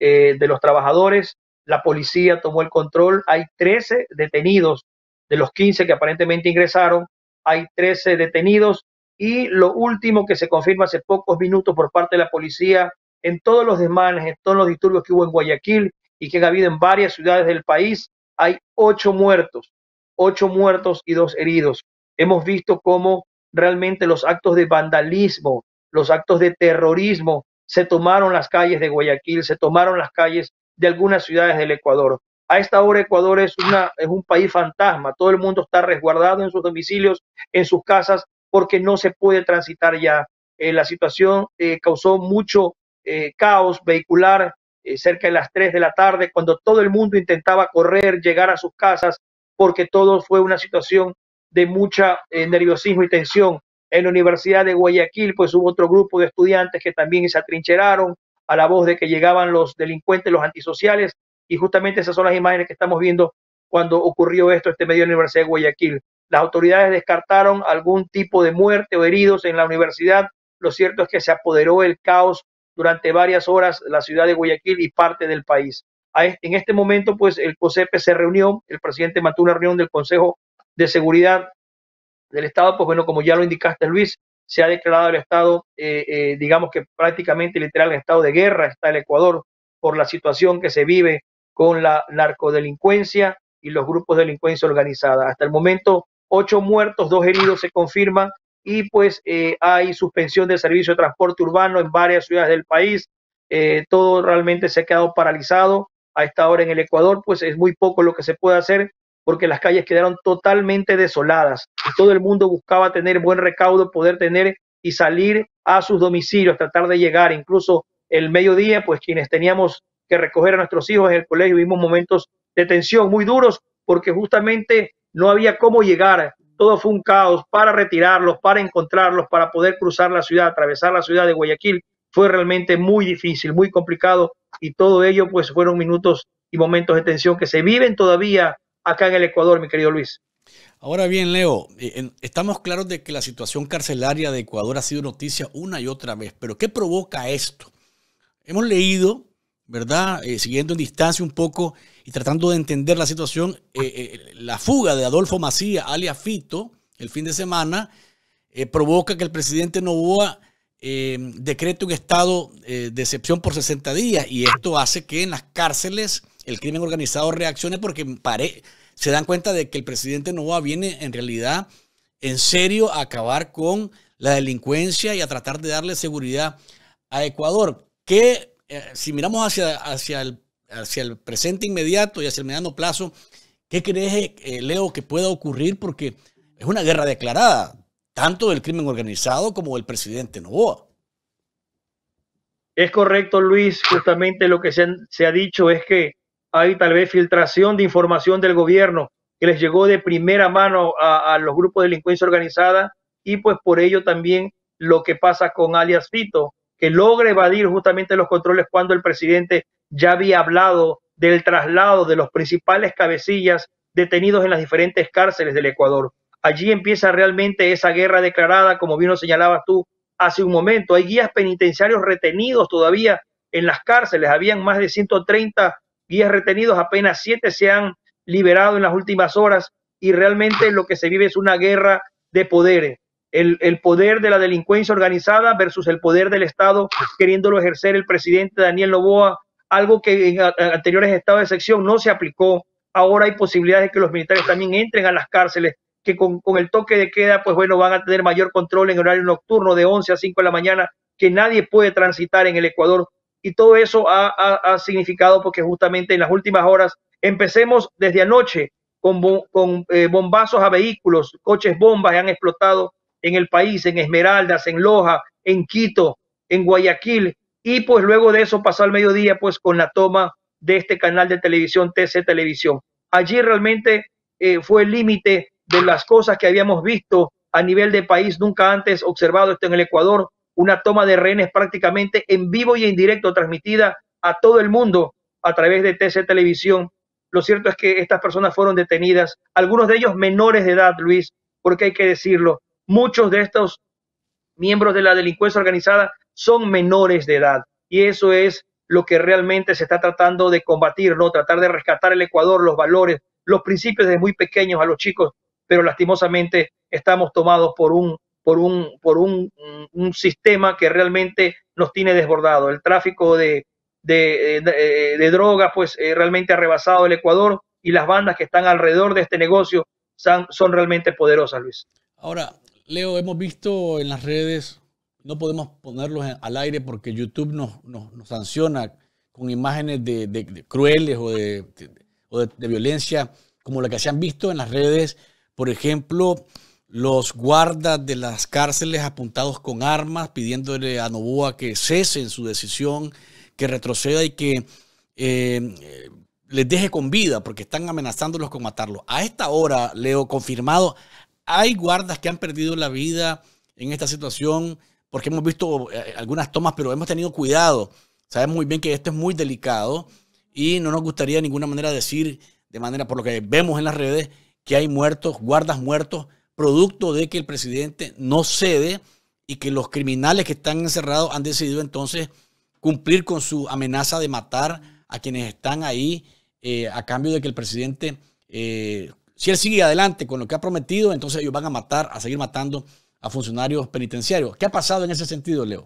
eh, de los trabajadores. La policía tomó el control. Hay 13 detenidos de los 15 que aparentemente ingresaron. Hay 13 detenidos. Y lo último que se confirma hace pocos minutos por parte de la policía en todos los desmanes, en todos los disturbios que hubo en Guayaquil, y que han habido en varias ciudades del país, hay ocho muertos, ocho muertos y dos heridos. Hemos visto cómo realmente los actos de vandalismo, los actos de terrorismo se tomaron las calles de Guayaquil, se tomaron las calles de algunas ciudades del Ecuador. A esta hora Ecuador es, una, es un país fantasma, todo el mundo está resguardado en sus domicilios, en sus casas, porque no se puede transitar ya. Eh, la situación eh, causó mucho eh, caos vehicular, eh, cerca de las 3 de la tarde, cuando todo el mundo intentaba correr, llegar a sus casas, porque todo fue una situación de mucha eh, nerviosismo y tensión. En la Universidad de Guayaquil, pues hubo otro grupo de estudiantes que también se atrincheraron a la voz de que llegaban los delincuentes, los antisociales, y justamente esas son las imágenes que estamos viendo cuando ocurrió esto este medio de la Universidad de Guayaquil. Las autoridades descartaron algún tipo de muerte o heridos en la universidad. Lo cierto es que se apoderó el caos durante varias horas la ciudad de Guayaquil y parte del país. En este momento, pues el COSEPE se reunió, el presidente mató una reunión del Consejo de Seguridad del Estado, pues bueno, como ya lo indicaste Luis, se ha declarado el Estado, eh, eh, digamos que prácticamente literal, en estado de guerra está el Ecuador por la situación que se vive con la narcodelincuencia y los grupos de delincuencia organizada. Hasta el momento, ocho muertos, dos heridos se confirman y pues eh, hay suspensión del servicio de transporte urbano en varias ciudades del país. Eh, todo realmente se ha quedado paralizado. A esta hora en el Ecuador, pues es muy poco lo que se puede hacer porque las calles quedaron totalmente desoladas. Todo el mundo buscaba tener buen recaudo, poder tener y salir a sus domicilios, tratar de llegar. Incluso el mediodía, pues quienes teníamos que recoger a nuestros hijos en el colegio, vimos momentos de tensión muy duros porque justamente no había cómo llegar todo fue un caos para retirarlos, para encontrarlos, para poder cruzar la ciudad, atravesar la ciudad de Guayaquil. Fue realmente muy difícil, muy complicado y todo ello pues fueron minutos y momentos de tensión que se viven todavía acá en el Ecuador, mi querido Luis. Ahora bien, Leo, eh, estamos claros de que la situación carcelaria de Ecuador ha sido noticia una y otra vez, pero ¿qué provoca esto? Hemos leído ¿verdad? Eh, siguiendo en distancia un poco y tratando de entender la situación, eh, eh, la fuga de Adolfo Macía alias Fito, el fin de semana, provoca que el presidente Novoa decrete un estado de excepción por 60 días y esto hace que en las cárceles el crimen organizado reaccione porque se dan cuenta de que el presidente Novoa viene en realidad en serio a acabar con la delincuencia y a tratar de darle seguridad a Ecuador. ¿Qué eh, si miramos hacia, hacia, el, hacia el presente inmediato y hacia el mediano plazo, ¿qué crees, eh, eh, Leo, que pueda ocurrir? Porque es una guerra declarada, tanto del crimen organizado como del presidente Novoa. Es correcto, Luis. Justamente lo que se, ha dicho es que hay tal vez filtración de información del gobierno que les llegó de primera mano a, a los grupos de delincuencia organizada y pues por ello también lo que pasa con alias Fito, que logra evadir justamente los controles cuando el presidente ya había hablado del traslado de los principales cabecillas detenidos en las diferentes cárceles del Ecuador. Allí empieza realmente esa guerra declarada, como bien lo señalabas tú hace un momento. Hay guías penitenciarios retenidos todavía en las cárceles. Habían más de 130 guías retenidos, apenas siete se han liberado en las últimas horas y realmente lo que se vive es una guerra de poderes el, poder de la delincuencia organizada versus el poder del Estado queriéndolo ejercer el presidente Daniel Novoa, algo que en anteriores estados de sección no se aplicó. Ahora hay posibilidades de que los militares también entren a las cárceles, que con, el toque de queda, pues bueno, van a tener mayor control en horario nocturno de 11 a 5 de la mañana, que nadie puede transitar en el Ecuador. Y todo eso ha, significado porque justamente en las últimas horas, empecemos desde anoche con, con eh, bombazos a vehículos, coches bombas han explotado en el país, en Esmeraldas, en Loja, en Quito, en Guayaquil. Y pues luego de eso pasó al mediodía pues con la toma de este canal de televisión TC Televisión. Allí realmente eh, fue el límite de las cosas que habíamos visto a nivel de país nunca antes observado esto en el Ecuador, una toma de rehenes prácticamente en vivo y en directo transmitida a todo el mundo a través de TC Televisión. Lo cierto es que estas personas fueron detenidas, algunos de ellos menores de edad, Luis, porque hay que decirlo, Muchos de estos miembros de la delincuencia organizada son menores de edad y eso es lo que realmente se está tratando de combatir, ¿no? Tratar de rescatar el Ecuador, los valores, los principios desde muy pequeños a los chicos, pero lastimosamente estamos tomados por un por un por un, sistema que realmente nos tiene desbordado. El tráfico de drogas, pues eh, realmente ha rebasado el Ecuador y las bandas que están alrededor de este negocio son, son realmente poderosas, Luis. Ahora, Leo, hemos visto en las redes, no podemos ponerlos al aire porque YouTube nos, sanciona con imágenes de, crueles o, de, violencia como la que se han visto en las redes, por ejemplo, los guardas de las cárceles apuntados con armas pidiéndole a Novoa que cese en su decisión, que retroceda y que eh, les deje con vida porque están amenazándolos con matarlos. A esta hora, Leo, confirmado, hay guardas que han perdido la vida en esta situación porque hemos visto eh, algunas tomas, pero hemos tenido cuidado. Sabemos muy bien que esto es muy delicado y no nos gustaría de ninguna manera decir, de manera por lo que vemos en las redes, que hay muertos, guardas muertos, producto de que el presidente no cede y que los criminales que están encerrados han decidido entonces cumplir con su amenaza de matar a quienes están ahí eh, a cambio de que el presidente eh, si él sigue adelante con lo que ha prometido, entonces ellos van a matar, a seguir matando a funcionarios penitenciarios. ¿Qué ha pasado en ese sentido, Leo?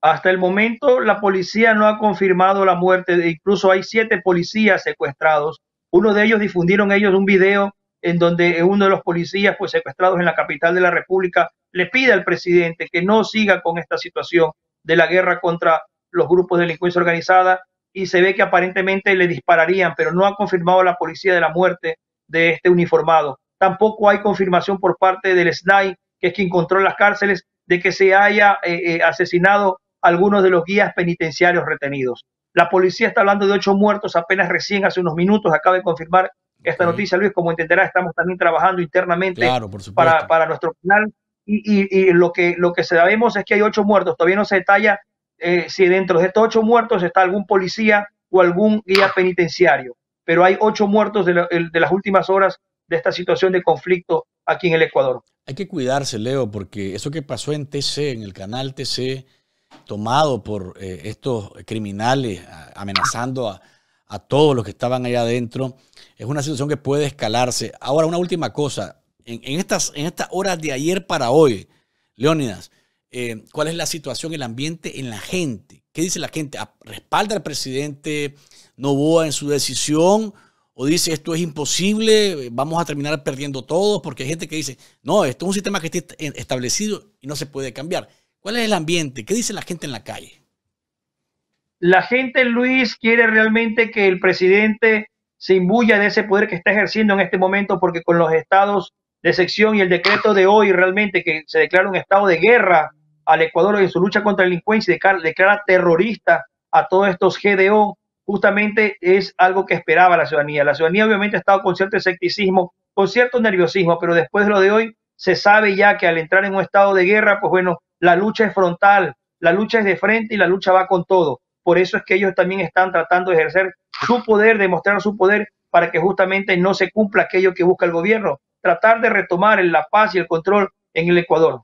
Hasta el momento la policía no ha confirmado la muerte, incluso hay siete policías secuestrados. Uno de ellos difundieron ellos un video en donde uno de los policías fue pues, secuestrados en la capital de la República le pide al presidente que no siga con esta situación de la guerra contra los grupos de delincuencia organizada y se ve que aparentemente le dispararían, pero no ha confirmado la policía de la muerte de este uniformado. Tampoco hay confirmación por parte del SNAI, que es quien controla las cárceles, de que se haya eh, eh, asesinado algunos de los guías penitenciarios retenidos. La policía está hablando de ocho muertos apenas recién hace unos minutos. Acaba de confirmar esta noticia, Luis. Como entenderá, estamos también trabajando internamente para, nuestro canal. Y, y, lo, que, lo que sabemos es que hay ocho muertos. Todavía no se detalla eh, si dentro de estos ocho muertos está algún policía o algún guía penitenciario. Pero hay ocho muertos de, las últimas horas de esta situación de conflicto aquí en el Ecuador. Hay que cuidarse, Leo, porque eso que pasó en TC, en el canal TC, tomado por eh, estos criminales amenazando a, todos los que estaban allá adentro, es una situación que puede escalarse. Ahora, una última cosa. estas, en estas horas de ayer para hoy, Leónidas, eh, cuál es la situación, el ambiente en la gente. ¿Qué dice la gente? ¿Respalda al presidente Novoa en su decisión? ¿O dice esto es imposible, vamos a terminar perdiendo todos? Porque hay gente que dice, no, esto es un sistema que está establecido y no se puede cambiar. ¿Cuál es el ambiente? ¿Qué dice la gente en la calle? La gente, Luis, quiere realmente que el presidente se imbuya de ese poder que está ejerciendo en este momento, porque con los estados de sección y el decreto de hoy realmente que se declara un estado de guerra, al Ecuador en su lucha contra la delincuencia y declara, terrorista a todos estos GDO, justamente es algo que esperaba la ciudadanía. La ciudadanía obviamente ha estado con cierto escepticismo, con cierto nerviosismo, pero después de lo de hoy se sabe ya que al entrar en un estado de guerra, pues bueno, la lucha es frontal, la lucha es de frente y la lucha va con todo. Por eso es que ellos también están tratando de ejercer su poder, demostrar su poder para que justamente no se cumpla aquello que busca el gobierno, tratar de retomar la paz y el control en el Ecuador.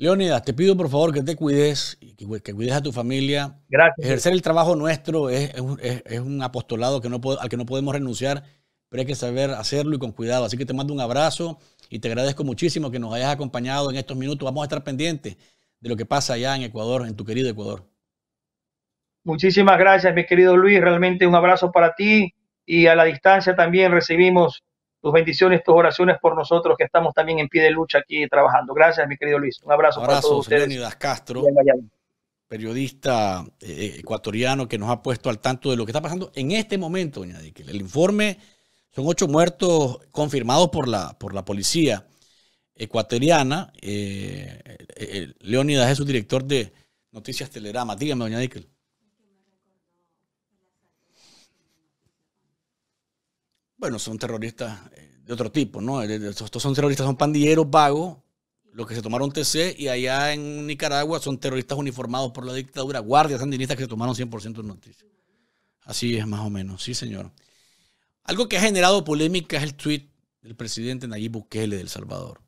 Leónidas, te pido por favor que te cuides, que cuides a tu familia. Gracias. Ejercer el trabajo nuestro es, un apostolado que no, al que no podemos renunciar, pero hay que saber hacerlo y con cuidado. Así que te mando un abrazo y te agradezco muchísimo que nos hayas acompañado en estos minutos. Vamos a estar pendientes de lo que pasa allá en Ecuador, en tu querido Ecuador. Muchísimas gracias, mi querido Luis. Realmente un abrazo para ti y a la distancia también recibimos tus bendiciones, tus oraciones por nosotros que estamos también en pie de lucha aquí trabajando. Gracias, mi querido Luis. Un abrazo, para todos ustedes. Leonidas Castro, periodista eh, ecuatoriano que nos ha puesto al tanto de lo que está pasando en este momento, doña Dickel. El informe son ocho muertos confirmados por la, por la policía ecuatoriana. Eh, eh, eh Leonidas es su director de Noticias Telerama. Dígame, doña Dickel. bueno, son terroristas eh, de otro tipo, ¿no? Eh, estos son terroristas, son pandilleros vagos, los que se tomaron TC, y allá en Nicaragua son terroristas uniformados por la dictadura, guardias sandinistas que se tomaron 100% de noticias. Así es, más o menos, sí, señor. Algo que ha generado polémica es el tweet del presidente Nayib Bukele del Salvador.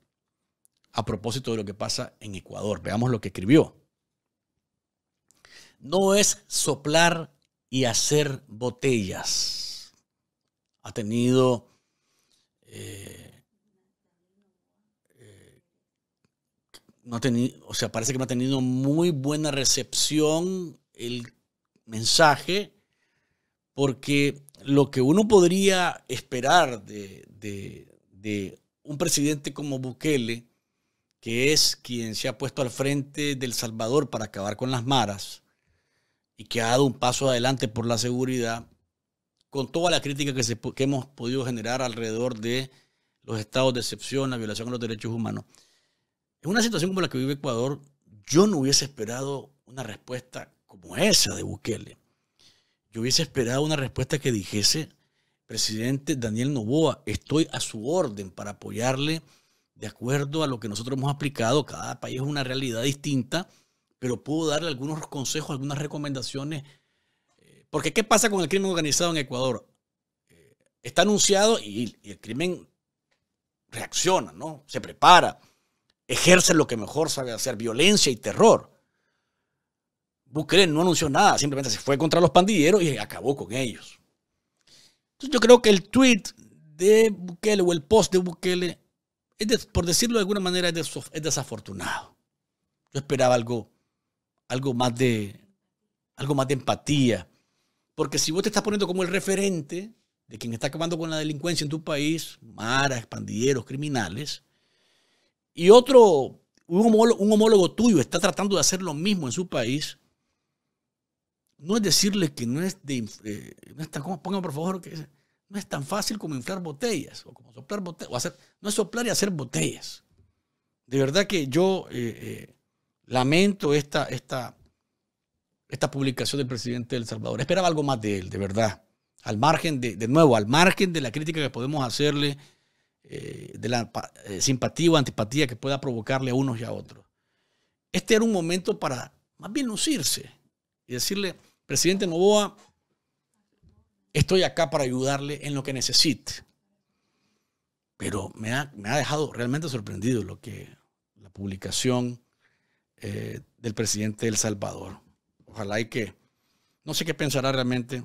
A propósito de lo que pasa en Ecuador, veamos lo que escribió. No es soplar y hacer botellas ha tenido eh, eh, no o sea, parece que no ha tenido muy buena recepción el mensaje, porque lo que uno podría esperar de, de un presidente como Bukele, que es quien se ha puesto al frente del Salvador para acabar con las maras y que ha dado un paso adelante por la seguridad, con toda la crítica que, hemos podido generar alrededor de los estados de excepción, la violación a los derechos humanos. En una situación como la que vive Ecuador, yo no hubiese esperado una respuesta como esa de Bukele. Yo hubiese esperado una respuesta que dijese, presidente Daniel Novoa, estoy a su orden para apoyarle de acuerdo a lo que nosotros hemos aplicado. Cada país es una realidad distinta, pero puedo darle algunos consejos, algunas recomendaciones porque ¿qué pasa con el crimen organizado en Ecuador? Eh, está anunciado y, el crimen reacciona, ¿no? Se prepara, ejerce lo que mejor sabe hacer, violencia y terror. Bukele no anunció nada, simplemente se fue contra los pandilleros y acabó con ellos. Entonces yo creo que el tweet de Bukele o el post de Bukele, por decirlo de alguna manera, es, es desafortunado. Yo esperaba algo, algo más de, algo más de empatía, porque si vos te estás poniendo como el referente de quien está acabando con la delincuencia en tu país, maras, pandilleros, criminales, y otro, un homólogo, tuyo está tratando de hacer lo mismo en su país, no es decirle que no es de... Eh, tan, por favor no es tan fácil como inflar botellas o como soplar botellas, o hacer, no es soplar y hacer botellas. De verdad que yo eh, eh, lamento esta, esta, esta publicación del presidente del Salvador. Esperaba algo más de él, de verdad. Al margen de, de nuevo, al margen de la crítica que podemos hacerle, eh, de la eh, simpatía o antipatía que pueda provocarle a unos y a otros. Este era un momento para más bien lucirse y decirle, presidente Novoa, estoy acá para ayudarle en lo que necesite. Pero me ha, dejado realmente sorprendido lo que la publicación eh, del presidente del Salvador. Ojalá y que, no sé qué pensará realmente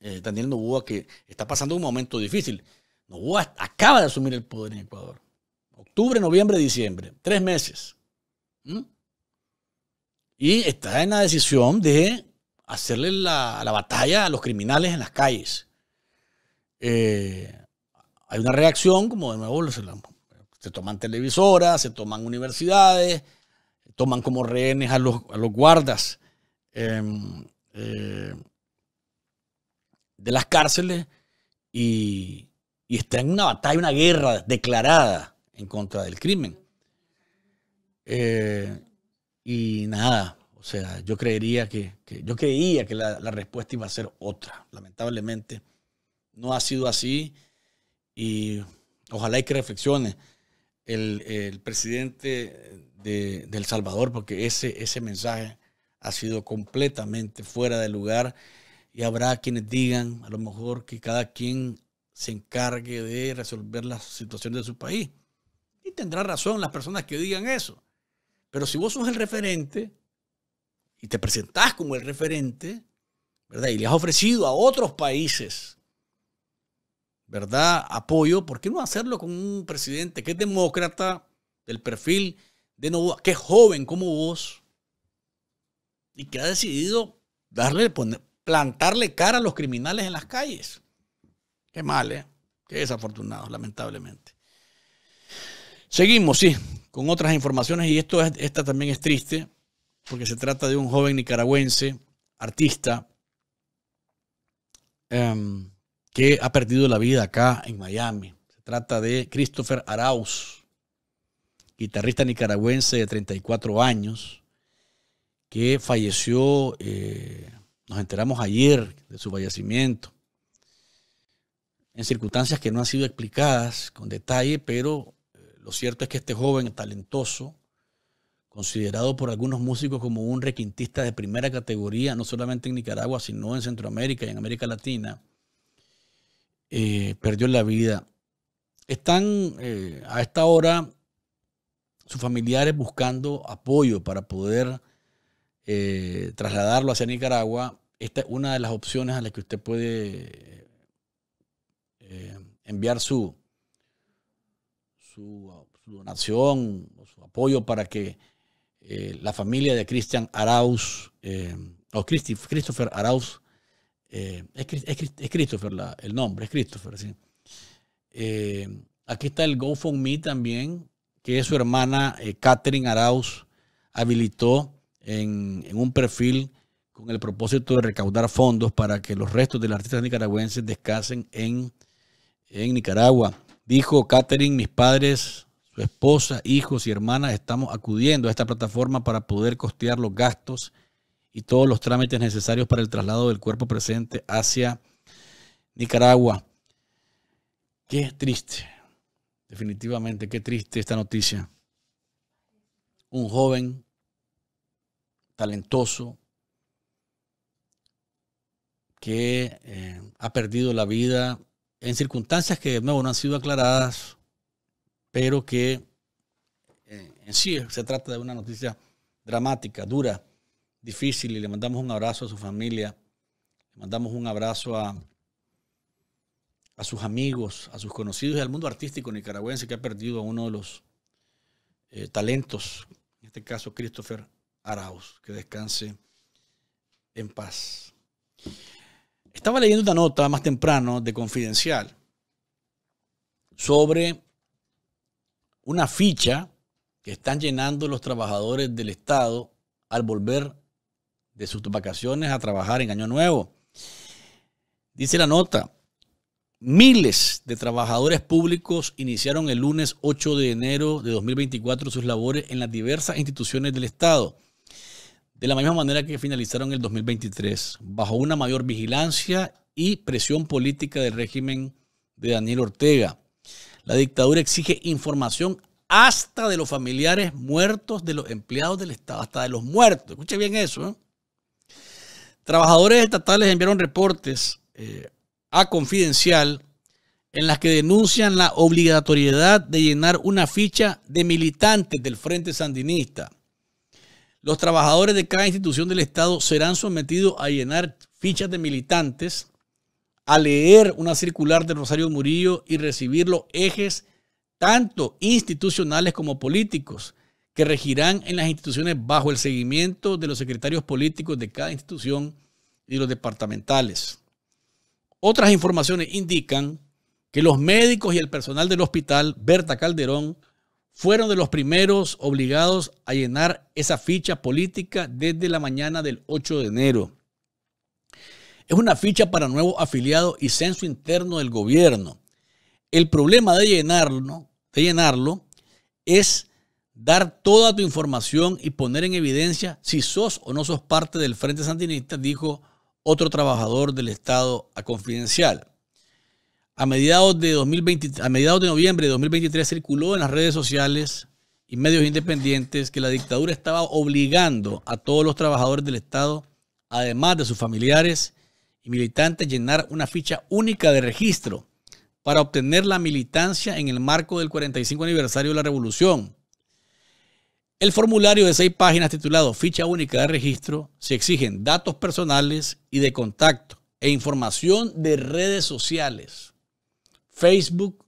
eh, Daniel Novoa, que está pasando un momento difícil. Novoa acaba de asumir el poder en Ecuador. Octubre, noviembre, diciembre. Tres meses. ¿Mm? Y está en la decisión de hacerle la, batalla a los criminales en las calles. Eh, hay una reacción, como de nuevo se, toman televisoras, se toman universidades, toman como rehenes a los, guardas em, eh, de las cárceles y, y en una batalla, una guerra declarada en contra del crimen. Eh, y nada, o sea, yo creería que, yo creía que la, respuesta iba a ser otra. Lamentablemente no ha sido así y ojalá hay que reflexione. El, el presidente de, El Salvador, porque ese, ese mensaje ha sido completamente fuera de lugar y habrá quienes digan, a lo mejor, que cada quien se encargue de resolver la situación de su país. Y tendrá razón las personas que digan eso. Pero si vos sos el referente y te presentás como el referente, ¿verdad? Y le has ofrecido a otros países, ¿verdad? Apoyo, ¿por qué no hacerlo con un presidente que es demócrata, del perfil de que joven como vos y que ha decidido darle, plantarle cara a los criminales en las calles. Qué mal, ¿eh? Qué desafortunado, lamentablemente. Seguimos, sí, con otras informaciones y esto esta también es triste porque se trata de un joven nicaragüense, artista, em, que ha perdido la vida acá en Miami. Se trata de Christopher Arauz guitarrista nicaragüense de 34 años, que falleció, eh, nos enteramos ayer de su fallecimiento, en circunstancias que no han sido explicadas con detalle, pero eh, lo cierto es que este joven talentoso, considerado por algunos músicos como un requintista de primera categoría, no solamente en Nicaragua, sino en Centroamérica y en América Latina, eh, perdió la vida. Están a esta hora sus familiares buscando apoyo para poder eh, trasladarlo hacia Nicaragua, esta es una de las opciones a las que usted puede eh, enviar su, su, donación su apoyo para que eh, la familia de Christian Arauz, o Christopher Arauz, es, Christopher el nombre, es Christopher, sí. aquí está el GoFundMe también, que su hermana Catherine eh, Arauz habilitó en, un perfil con el propósito de recaudar fondos para que los restos del artista nicaragüense nicaragüenses descansen en, en Nicaragua. Dijo Catherine, mis padres, su esposa, hijos y hermanas, estamos acudiendo a esta plataforma para poder costear los gastos y todos los trámites necesarios para el traslado del cuerpo presente hacia Nicaragua. Qué triste, Definitivamente, qué triste esta noticia. Un joven talentoso que eh, ha perdido la vida en circunstancias que nuevo no han sido aclaradas, pero que eh, en sí se trata de una noticia dramática, dura, difícil, y le mandamos un abrazo a su familia, le mandamos un abrazo a, a sus amigos, a sus conocidos y al mundo artístico nicaragüense que ha perdido a uno de los eh, talentos, en este caso Christopher Arauz, que descanse en paz. Estaba leyendo una nota más temprano de Confidencial sobre una ficha que están llenando los trabajadores del Estado al volver de sus vacaciones a trabajar en Año Nuevo. Dice la nota, Miles de trabajadores públicos iniciaron el lunes 8 de enero de 2024 sus labores en las diversas instituciones del Estado, de la misma manera que finalizaron el 2023, bajo una mayor vigilancia y presión política del régimen de Daniel Ortega. La dictadura exige información hasta de los familiares muertos de los empleados del Estado, hasta de los muertos. Escuche bien eso. ¿eh? Trabajadores estatales enviaron reportes. Eh, a Confidencial en las que denuncian la obligatoriedad de llenar una ficha de militantes del Frente Sandinista. Los trabajadores de cada institución del Estado serán sometidos a llenar fichas de militantes, a leer una circular de Rosario Murillo y recibir los ejes tanto institucionales como políticos que regirán en las instituciones bajo el seguimiento de los secretarios políticos de cada institución y los departamentales. Otras informaciones indican que los médicos y el personal del hospital Berta Calderón fueron de los primeros obligados a llenar esa ficha política desde la mañana del 8 de enero. Es una ficha para nuevos afiliados y censo interno del gobierno. El problema de llenarlo, de llenarlo es dar toda tu información y poner en evidencia si sos o no sos parte del Frente Sandinista, dijo otro trabajador del Estado a Confidencial. A mediados, de 2020, a mediados de noviembre de 2023 circuló en las redes sociales y medios independientes que la dictadura estaba obligando a todos los trabajadores del Estado, además de sus familiares y militantes, a llenar una ficha única de registro para obtener la militancia en el marco del 45 aniversario de la revolución el formulario de seis páginas titulado Ficha única de registro se exigen datos personales y de contacto e información de redes sociales, Facebook,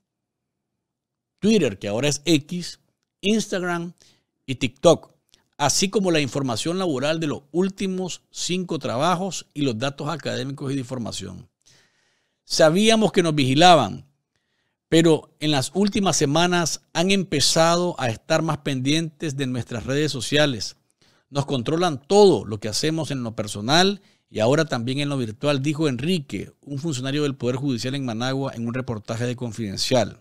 Twitter, que ahora es X, Instagram y TikTok, así como la información laboral de los últimos cinco trabajos y los datos académicos y de información. Sabíamos que nos vigilaban, pero en las últimas semanas han empezado a estar más pendientes de nuestras redes sociales. Nos controlan todo lo que hacemos en lo personal y ahora también en lo virtual, dijo Enrique, un funcionario del Poder Judicial en Managua, en un reportaje de Confidencial.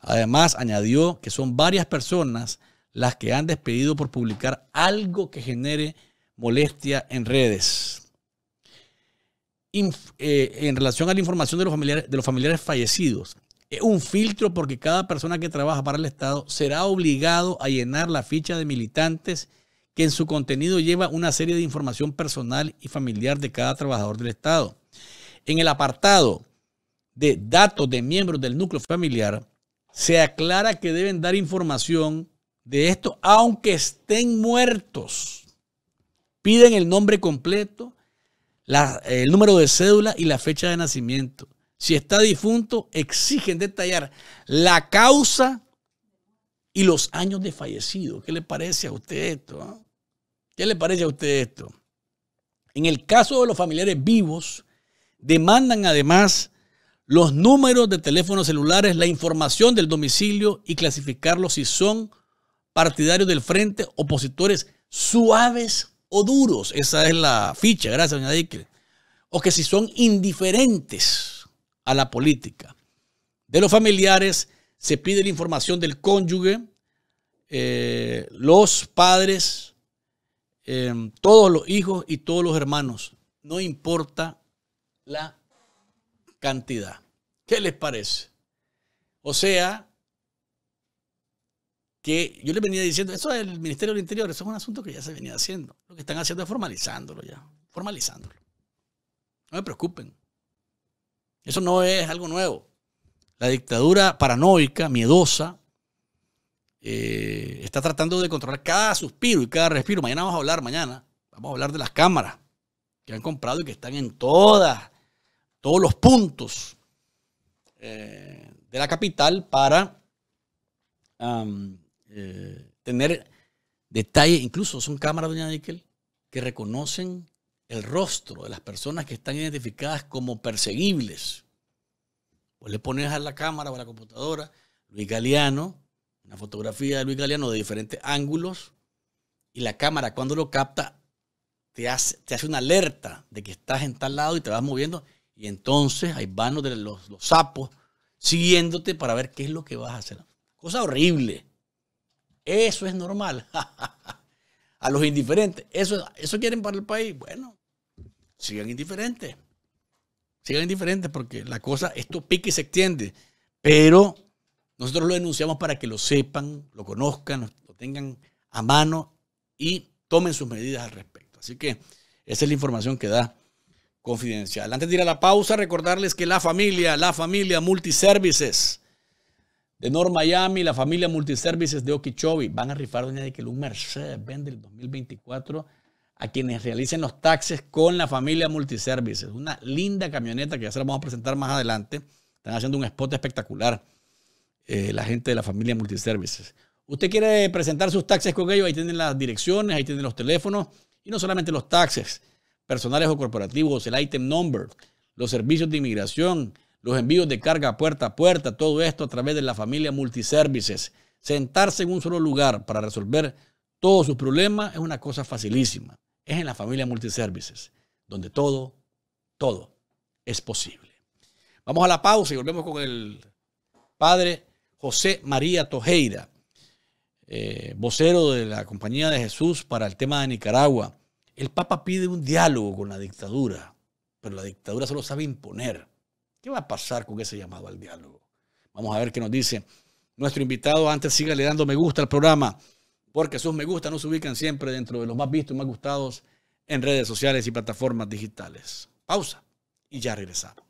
Además, añadió que son varias personas las que han despedido por publicar algo que genere molestia en redes. Eh, en relación a la información de los familiares, de los familiares fallecidos, es un filtro porque cada persona que trabaja para el Estado será obligado a llenar la ficha de militantes que en su contenido lleva una serie de información personal y familiar de cada trabajador del Estado. En el apartado de datos de miembros del núcleo familiar, se aclara que deben dar información de esto, aunque estén muertos. Piden el nombre completo, el número de cédula y la fecha de nacimiento si está difunto, exigen detallar la causa y los años de fallecido. ¿Qué le parece a usted esto? Ah? ¿Qué le parece a usted esto? En el caso de los familiares vivos, demandan además los números de teléfonos celulares, la información del domicilio y clasificarlos si son partidarios del frente, opositores suaves o duros. Esa es la ficha, gracias, doña Dick. O que si son indiferentes a la política. De los familiares se pide la información del cónyuge, eh, los padres, em, todos los hijos y todos los hermanos. No importa la cantidad. ¿Qué les parece? O sea, que yo les venía diciendo, eso es el Ministerio del Interior, eso es un asunto que ya se venía haciendo. Lo que están haciendo es formalizándolo ya, formalizándolo. No me preocupen. Eso no es algo nuevo. La dictadura paranoica, miedosa, eh, está tratando de controlar cada suspiro y cada respiro. Mañana vamos a hablar, mañana vamos a hablar de las cámaras que han comprado y que están en todas, todos los puntos eh, de la capital para eh, tener detalles. Incluso son cámaras, doña Nickel, que reconocen el rostro de las personas que están identificadas como perseguibles. Pues le pones a la cámara o a la computadora Luis Galeano, una fotografía de Luis Galeano de diferentes ángulos, y la cámara cuando lo capta te hace, te hace una alerta de que estás en tal lado y te vas moviendo, y entonces hay vanos de los, los sapos siguiéndote para ver qué es lo que vas a hacer. Cosa horrible. Eso es normal. a los indiferentes. Eso, eso quieren para el país. Bueno, sigan indiferentes. Sigan indiferentes porque la cosa, esto pica y se extiende. Pero nosotros lo denunciamos para que lo sepan, lo conozcan, lo tengan a mano y tomen sus medidas al respecto. Así que esa es la información que da Confidencial. Antes de ir a la pausa, recordarles que la familia, la familia Multiservices de North Miami, la familia Multiservices de Okeechobee van a rifar doña de que un Mercedes vende el 2024 a quienes realicen los taxes con la familia Multiservices. Una linda camioneta que ya se la vamos a presentar más adelante. Están haciendo un spot espectacular eh, la gente de la familia Multiservices. Usted quiere presentar sus taxes con ellos, ahí tienen las direcciones, ahí tienen los teléfonos y no solamente los taxes personales o corporativos, el item number, los servicios de inmigración, los envíos de carga puerta a puerta, todo esto a través de la familia Multiservices. Sentarse en un solo lugar para resolver todos sus problemas es una cosa facilísima es en la familia Multiservices, donde todo, todo es posible. Vamos a la pausa y volvemos con el padre José María Tojeira, eh, vocero de la Compañía de Jesús para el tema de Nicaragua. El Papa pide un diálogo con la dictadura, pero la dictadura solo sabe imponer. ¿Qué va a pasar con ese llamado al diálogo? Vamos a ver qué nos dice nuestro invitado. Antes, siga le dando me gusta al programa porque sus me gusta se ubican siempre dentro de los más vistos y más gustados en redes sociales y plataformas digitales. Pausa y ya regresamos.